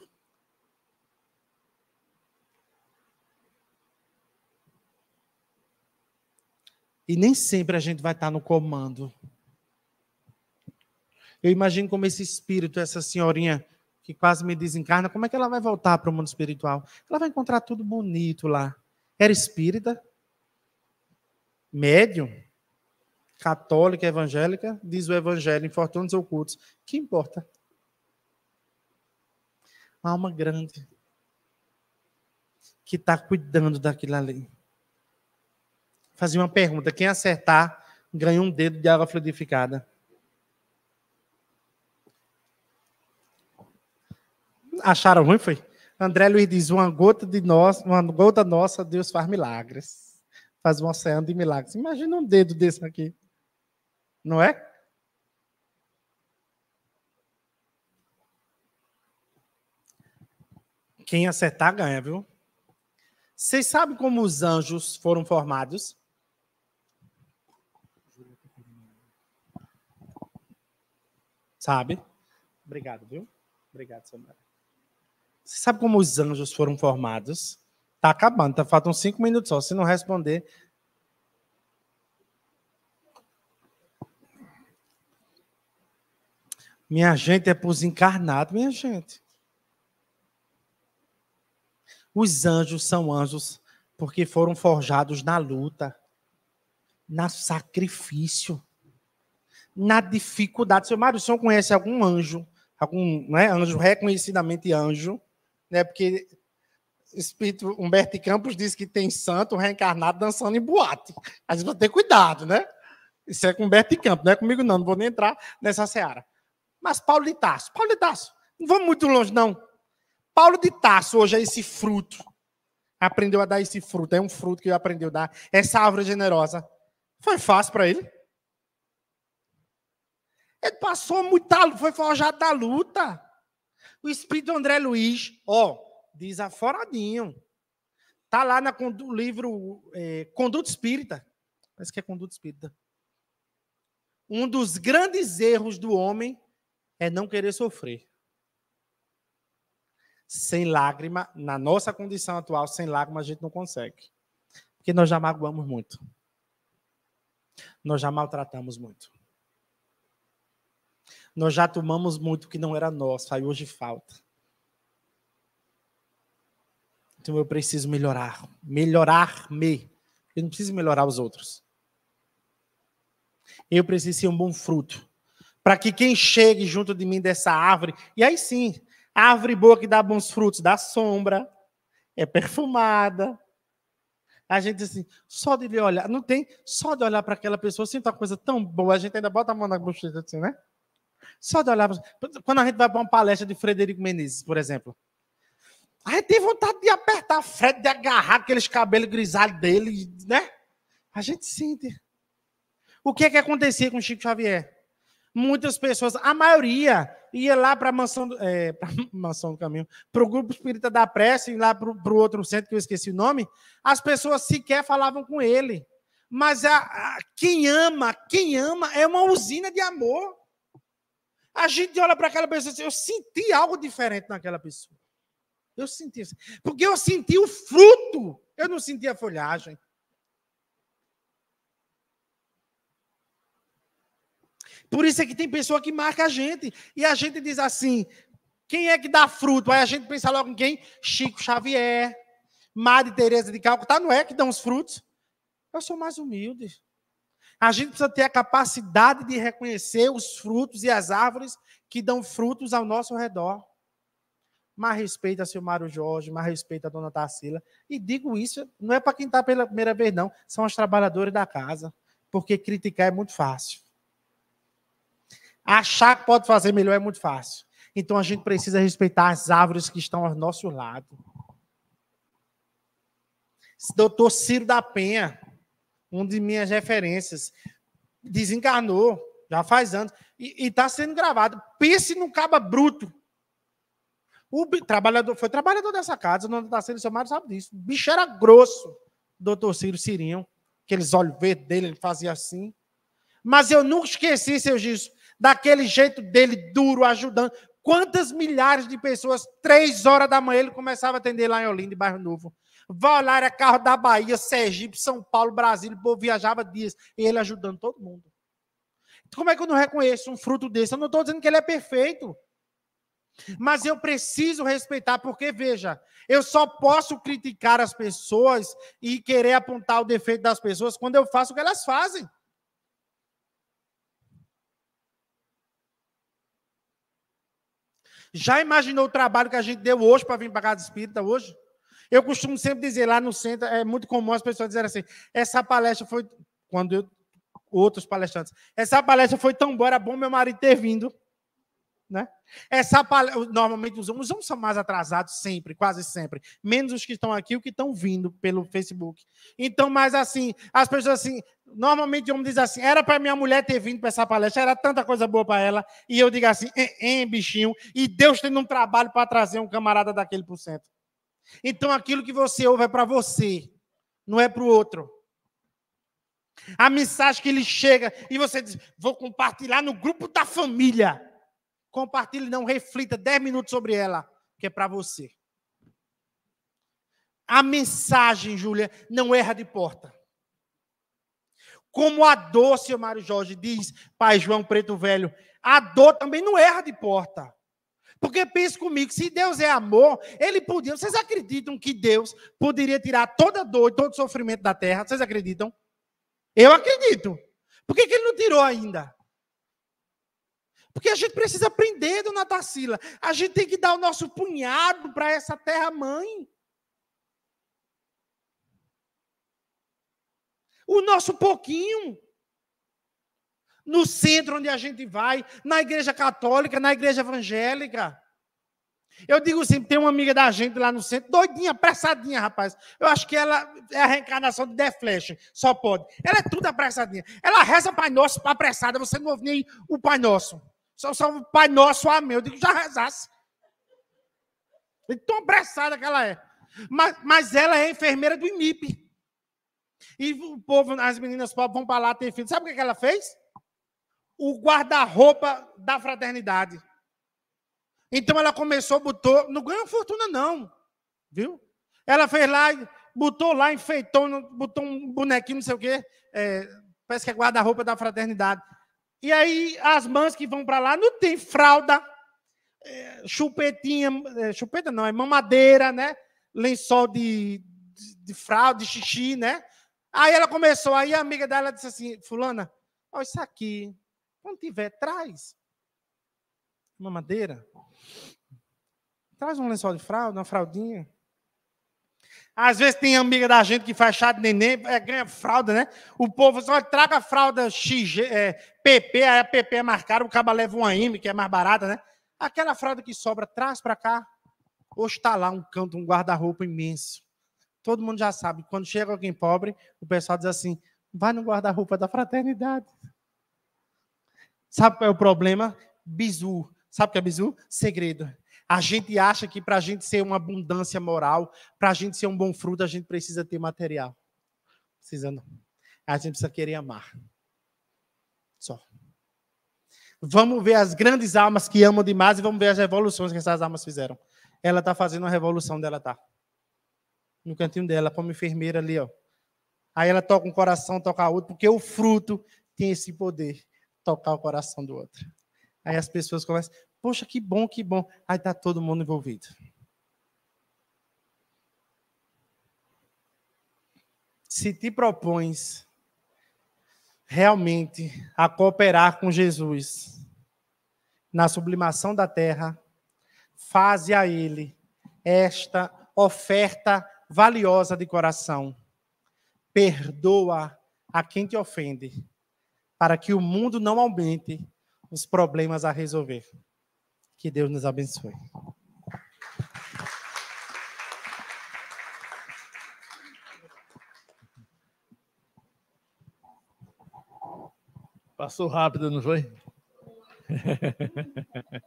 E nem sempre a gente vai estar no comando. Eu imagino como esse espírito, essa senhorinha que quase me desencarna, como é que ela vai voltar para o mundo espiritual? Ela vai encontrar tudo bonito lá. Era espírita? Médium? católica evangélica, diz o evangelho em fortunas ocultos. Que importa? Uma alma grande que está cuidando daquilo ali. Fazia uma pergunta: quem acertar ganha um dedo de água fluidificada. Acharam ruim, foi? André Luiz diz: uma gota de nós, uma gota nossa, Deus faz milagres. Faz um oceano de milagres. Imagina um dedo desse aqui. Não é? Quem acertar ganha, viu? Vocês sabem como os anjos foram formados? Sabe? Obrigado, viu? Obrigado, Samara. Você sabe como os anjos foram formados? Tá acabando, tá, faltam cinco minutos só. Se não responder, Minha gente é para os encarnados, minha gente. Os anjos são anjos porque foram forjados na luta, na sacrifício, na dificuldade. Seu Mário, o senhor conhece algum anjo, algum né, anjo reconhecidamente anjo, né? Porque espírito Humberto Campos diz que tem santo reencarnado dançando em boate. A gente que ter cuidado, né? Isso é com Humberto Campos, não é comigo não, não vou nem entrar nessa seara. Mas Paulo de Tarso, Paulo de Tarso, não vamos muito longe, não. Paulo de Tarso hoje é esse fruto. Aprendeu a dar esse fruto. É um fruto que ele aprendeu a dar. Essa árvore generosa. Foi fácil para ele. Ele passou muita foi forjado da luta. O espírito André Luiz, ó, desaforadinho. Tá lá na, no livro é, Conduta Espírita. Parece que é Conduta Espírita. Um dos grandes erros do homem é não querer sofrer. Sem lágrima, na nossa condição atual, sem lágrima a gente não consegue. Porque nós já magoamos muito. Nós já maltratamos muito. Nós já tomamos muito que não era nosso, aí hoje falta. Então eu preciso melhorar, melhorar-me. Eu não preciso melhorar os outros. Eu preciso ser um bom fruto para que quem chegue junto de mim dessa árvore, e aí sim, árvore boa que dá bons frutos, dá sombra, é perfumada. A gente assim, só de olhar, não tem, só de olhar para aquela pessoa, sinto uma coisa tão boa, a gente ainda bota a mão na bochecha assim, né? Só de olhar Quando a gente vai para uma palestra de Frederico Menezes, por exemplo, a gente tem vontade de apertar a frente, de agarrar aqueles cabelos grisalhos dele, né? A gente sente. O que é que acontecia com Chico Xavier? muitas pessoas, a maioria, ia lá para a mansão, é, mansão do caminho, para o grupo espírita da prece, lá para o outro centro que eu esqueci o nome, as pessoas sequer falavam com ele. Mas a, a, quem ama, quem ama é uma usina de amor. A gente olha para aquela pessoa e assim, eu senti algo diferente naquela pessoa. Eu senti, porque eu senti o fruto, eu não senti a folhagem. Por isso é que tem pessoa que marca a gente. E a gente diz assim: quem é que dá fruto? Aí a gente pensa logo em quem? Chico Xavier, Madre Teresa de Calcutá, não é que dão os frutos? Eu sou mais humilde. A gente precisa ter a capacidade de reconhecer os frutos e as árvores que dão frutos ao nosso redor. Mais respeito a Mário Jorge, mais respeito a Dona Tarsila. E digo isso, não é para quem está pela primeira vez, não. São as trabalhadoras da casa. Porque criticar é muito fácil. Achar que pode fazer melhor é muito fácil. Então a gente precisa respeitar as árvores que estão ao nosso lado. Doutor Ciro da Penha, um de minhas referências, desencarnou já faz anos e está sendo gravado. Pense num caba bruto. O trabalhador foi trabalhador dessa casa, não está sendo chamado, sabe disso. O bicho era grosso, doutor Ciro Cirinho, aqueles olhos verdes dele, ele fazia assim. Mas eu nunca esqueci, seu Jesus, daquele jeito dele, duro, ajudando. Quantas milhares de pessoas, três horas da manhã, ele começava a atender lá em Olinda, em Bairro Novo. Vai olhar, era carro da Bahia, Sergipe, São Paulo, Brasília, o povo viajava dias, e ele ajudando todo mundo. Então, como é que eu não reconheço um fruto desse? Eu não estou dizendo que ele é perfeito. Mas eu preciso respeitar, porque veja, eu só posso criticar as pessoas e querer apontar o defeito das pessoas quando eu faço o que elas fazem. Já imaginou o trabalho que a gente deu hoje para vir para a casa espírita hoje? Eu costumo sempre dizer lá no centro, é muito comum as pessoas dizerem assim: essa palestra foi. Quando eu, outros palestrantes, essa palestra foi tão boa, era bom meu marido ter vindo. Né? Essa normalmente os homens são mais atrasados sempre, quase sempre, menos os que estão aqui, os que estão vindo pelo Facebook. Então, mas assim, as pessoas assim, normalmente o homem diz assim, era para minha mulher ter vindo para essa palestra, era tanta coisa boa para ela, e eu digo assim, hein, bichinho, e Deus tendo um trabalho para trazer um camarada daquele por cento. Então, aquilo que você ouve é para você, não é para o outro. A mensagem que ele chega e você diz, vou compartilhar no grupo da família compartilhe não, reflita 10 minutos sobre ela, que é para você. A mensagem, Júlia, não erra de porta. Como a dor, seu Mário Jorge diz, pai João Preto Velho, a dor também não erra de porta. Porque pense comigo, se Deus é amor, ele podia. Vocês acreditam que Deus poderia tirar toda dor e todo sofrimento da terra? Vocês acreditam? Eu acredito. Por que, que ele não tirou ainda? Porque a gente precisa aprender, dona Tarsila. A gente tem que dar o nosso punhado para essa terra-mãe. O nosso pouquinho. No centro onde a gente vai, na igreja católica, na igreja evangélica. Eu digo sempre, assim, tem uma amiga da gente lá no centro, doidinha, apressadinha, rapaz. Eu acho que ela é a reencarnação de The Flash, só pode. Ela é tudo apressadinha. Ela reza Pai Nosso apressada, você não ouve nem o Pai Nosso. Só salva Pai Nosso, amém. Eu digo, já rezasse. E tão apressada que ela é. Mas, mas ela é enfermeira do IMIP. E o povo, as meninas pobres vão para lá ter filho. Sabe o que, que ela fez? O guarda-roupa da fraternidade. Então ela começou, botou. Não ganhou fortuna, não. Viu? Ela fez lá, botou lá, enfeitou, botou um bonequinho, não sei o quê. É, parece que é guarda-roupa da fraternidade. E aí as mães que vão para lá não tem fralda, é, chupetinha, é, chupeta não, é mamadeira, né? Lençol de, de, de fralda, de xixi, né? Aí ela começou, aí a amiga dela disse assim, fulana, olha isso aqui, quando tiver, traz mamadeira, traz um lençol de fralda, uma fraldinha. Às vezes tem amiga da gente que faz chá de neném, é, ganha fralda, né? O povo só traga a fralda XG, é, PP, aí a PP é mais cara, o caba leva uma M, que é mais barata, né? Aquela fralda que sobra, traz para cá. Hoje está lá um canto, um guarda-roupa imenso. Todo mundo já sabe. Quando chega alguém pobre, o pessoal diz assim: vai no guarda-roupa da fraternidade. Sabe qual é o problema? Bizu. Sabe o que é bizu? Segredo. A gente acha que para a gente ser uma abundância moral, para a gente ser um bom fruto, a gente precisa ter material. Precisa não. A gente precisa querer amar. Só. Vamos ver as grandes almas que amam demais e vamos ver as revoluções que essas almas fizeram. Ela está fazendo uma revolução dela, tá? No cantinho dela, como enfermeira ali, ó. Aí ela toca um coração, toca outro, porque o fruto tem esse poder, tocar o coração do outro. Aí as pessoas começam, Poxa, que bom, que bom. Aí está todo mundo envolvido. Se te propões realmente a cooperar com Jesus na sublimação da terra, faze a Ele esta oferta valiosa de coração. Perdoa a quem te ofende, para que o mundo não aumente os problemas a resolver. Que Deus nos abençoe. Passou rápido, não foi?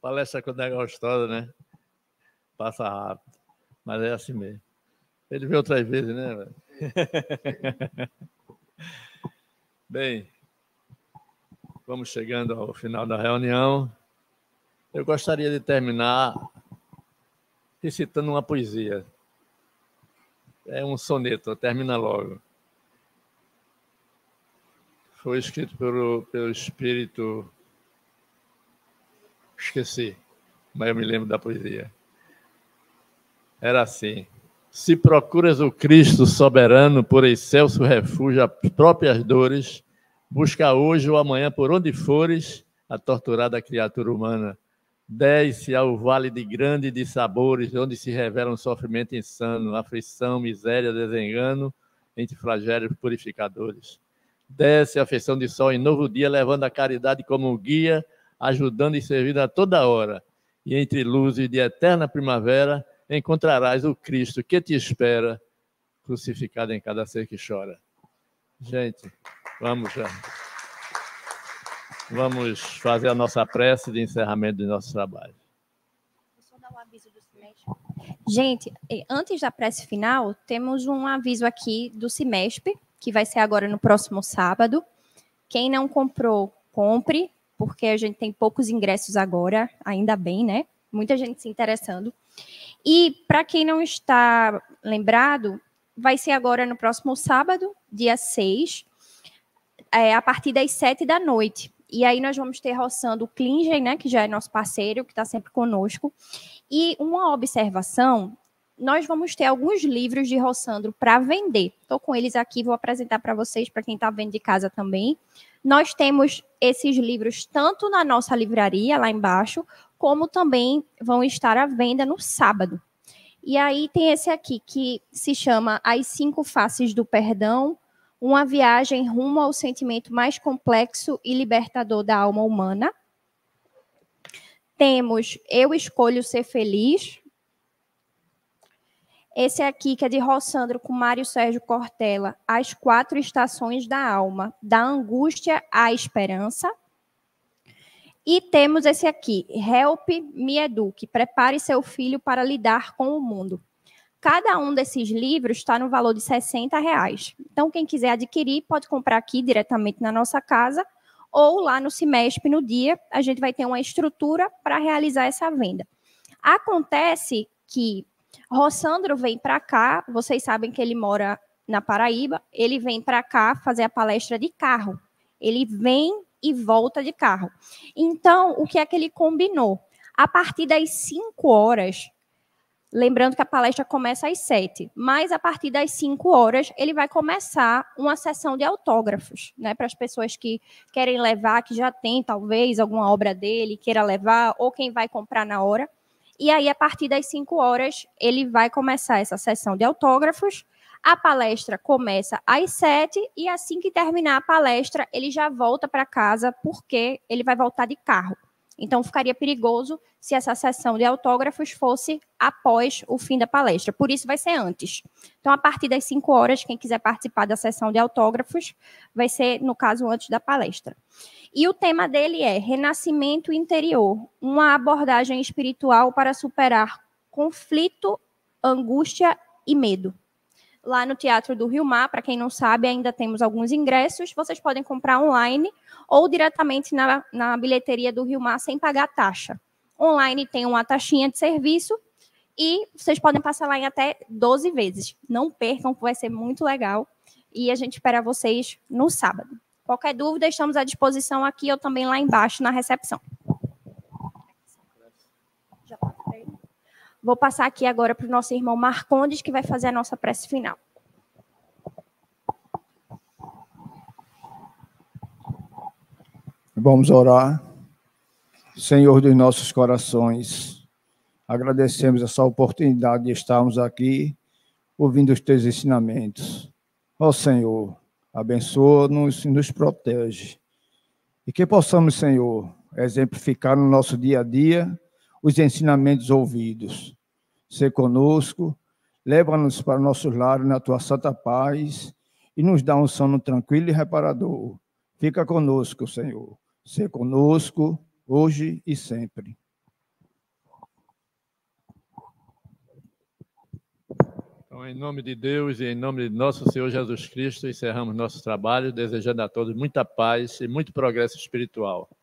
Palestra quando é gostosa, né? Passa rápido. Mas é assim mesmo. Ele veio outras vezes, né? Bem, vamos chegando ao final da reunião. Eu gostaria de terminar recitando uma poesia. É um soneto, termina logo. Foi escrito pelo, pelo espírito. Esqueci, mas eu me lembro da poesia. Era assim. Se procuras o Cristo soberano por excelso refúgio às próprias dores, busca hoje ou amanhã, por onde fores, a torturada criatura humana Desce ao vale de grande de sabores, onde se revela um sofrimento insano, aflição, miséria, desengano, entre flagelos purificadores. Desce a feição de sol em novo dia, levando a caridade como guia, ajudando e servindo a toda hora. E entre luzes de eterna primavera, encontrarás o Cristo que te espera, crucificado em cada ser que chora. Gente, vamos já. Vamos fazer a nossa prece de encerramento do nosso trabalho. Gente, antes da prece final, temos um aviso aqui do Cimesp, que vai ser agora no próximo sábado. Quem não comprou, compre, porque a gente tem poucos ingressos agora, ainda bem, né? Muita gente se interessando. E para quem não está lembrado, vai ser agora no próximo sábado, dia 6, é, a partir das 7 da noite. E aí nós vamos ter roçando o Klingen, né, que já é nosso parceiro, que está sempre conosco. E uma observação, nós vamos ter alguns livros de Rossandro para vender. Estou com eles aqui, vou apresentar para vocês, para quem está vendo de casa também. Nós temos esses livros tanto na nossa livraria, lá embaixo, como também vão estar à venda no sábado. E aí tem esse aqui, que se chama As Cinco Faces do Perdão, uma viagem rumo ao sentimento mais complexo e libertador da alma humana. Temos Eu Escolho Ser Feliz. Esse aqui, que é de Rossandro com Mário Sérgio Cortella, As Quatro Estações da Alma, da Angústia à Esperança. E temos esse aqui, Help Me Eduque, prepare seu filho para lidar com o mundo. Cada um desses livros está no valor de 60 reais. Então, quem quiser adquirir, pode comprar aqui diretamente na nossa casa ou lá no Cimesp, no dia, a gente vai ter uma estrutura para realizar essa venda. Acontece que Rossandro vem para cá, vocês sabem que ele mora na Paraíba, ele vem para cá fazer a palestra de carro. Ele vem e volta de carro. Então, o que é que ele combinou? A partir das 5 horas, Lembrando que a palestra começa às sete, mas a partir das cinco horas ele vai começar uma sessão de autógrafos, né? Para as pessoas que querem levar, que já tem talvez alguma obra dele, queira levar, ou quem vai comprar na hora. E aí, a partir das cinco horas, ele vai começar essa sessão de autógrafos. A palestra começa às sete e assim que terminar a palestra, ele já volta para casa, porque ele vai voltar de carro. Então, ficaria perigoso se essa sessão de autógrafos fosse após o fim da palestra. Por isso, vai ser antes. Então, a partir das 5 horas, quem quiser participar da sessão de autógrafos, vai ser, no caso, antes da palestra. E o tema dele é Renascimento Interior uma abordagem espiritual para superar conflito, angústia e medo lá no Teatro do Rio Mar. Para quem não sabe, ainda temos alguns ingressos. Vocês podem comprar online ou diretamente na, na bilheteria do Rio Mar sem pagar taxa. Online tem uma taxinha de serviço e vocês podem passar lá em até 12 vezes. Não percam, vai ser muito legal. E a gente espera vocês no sábado. Qualquer dúvida, estamos à disposição aqui ou também lá embaixo na recepção. Vou passar aqui agora para o nosso irmão Marcondes, que vai fazer a nossa prece final. Vamos orar. Senhor dos nossos corações, agradecemos essa oportunidade de estarmos aqui ouvindo os teus ensinamentos. Ó Senhor, abençoa-nos e nos protege. E que possamos, Senhor, exemplificar no nosso dia a dia os ensinamentos ouvidos. Ser conosco, leva-nos para nossos lares na tua santa paz e nos dá um sono tranquilo e reparador. Fica conosco, Senhor ser conosco hoje e sempre. Então, em nome de Deus e em nome de nosso Senhor Jesus Cristo, encerramos nosso trabalho, desejando a todos muita paz e muito progresso espiritual.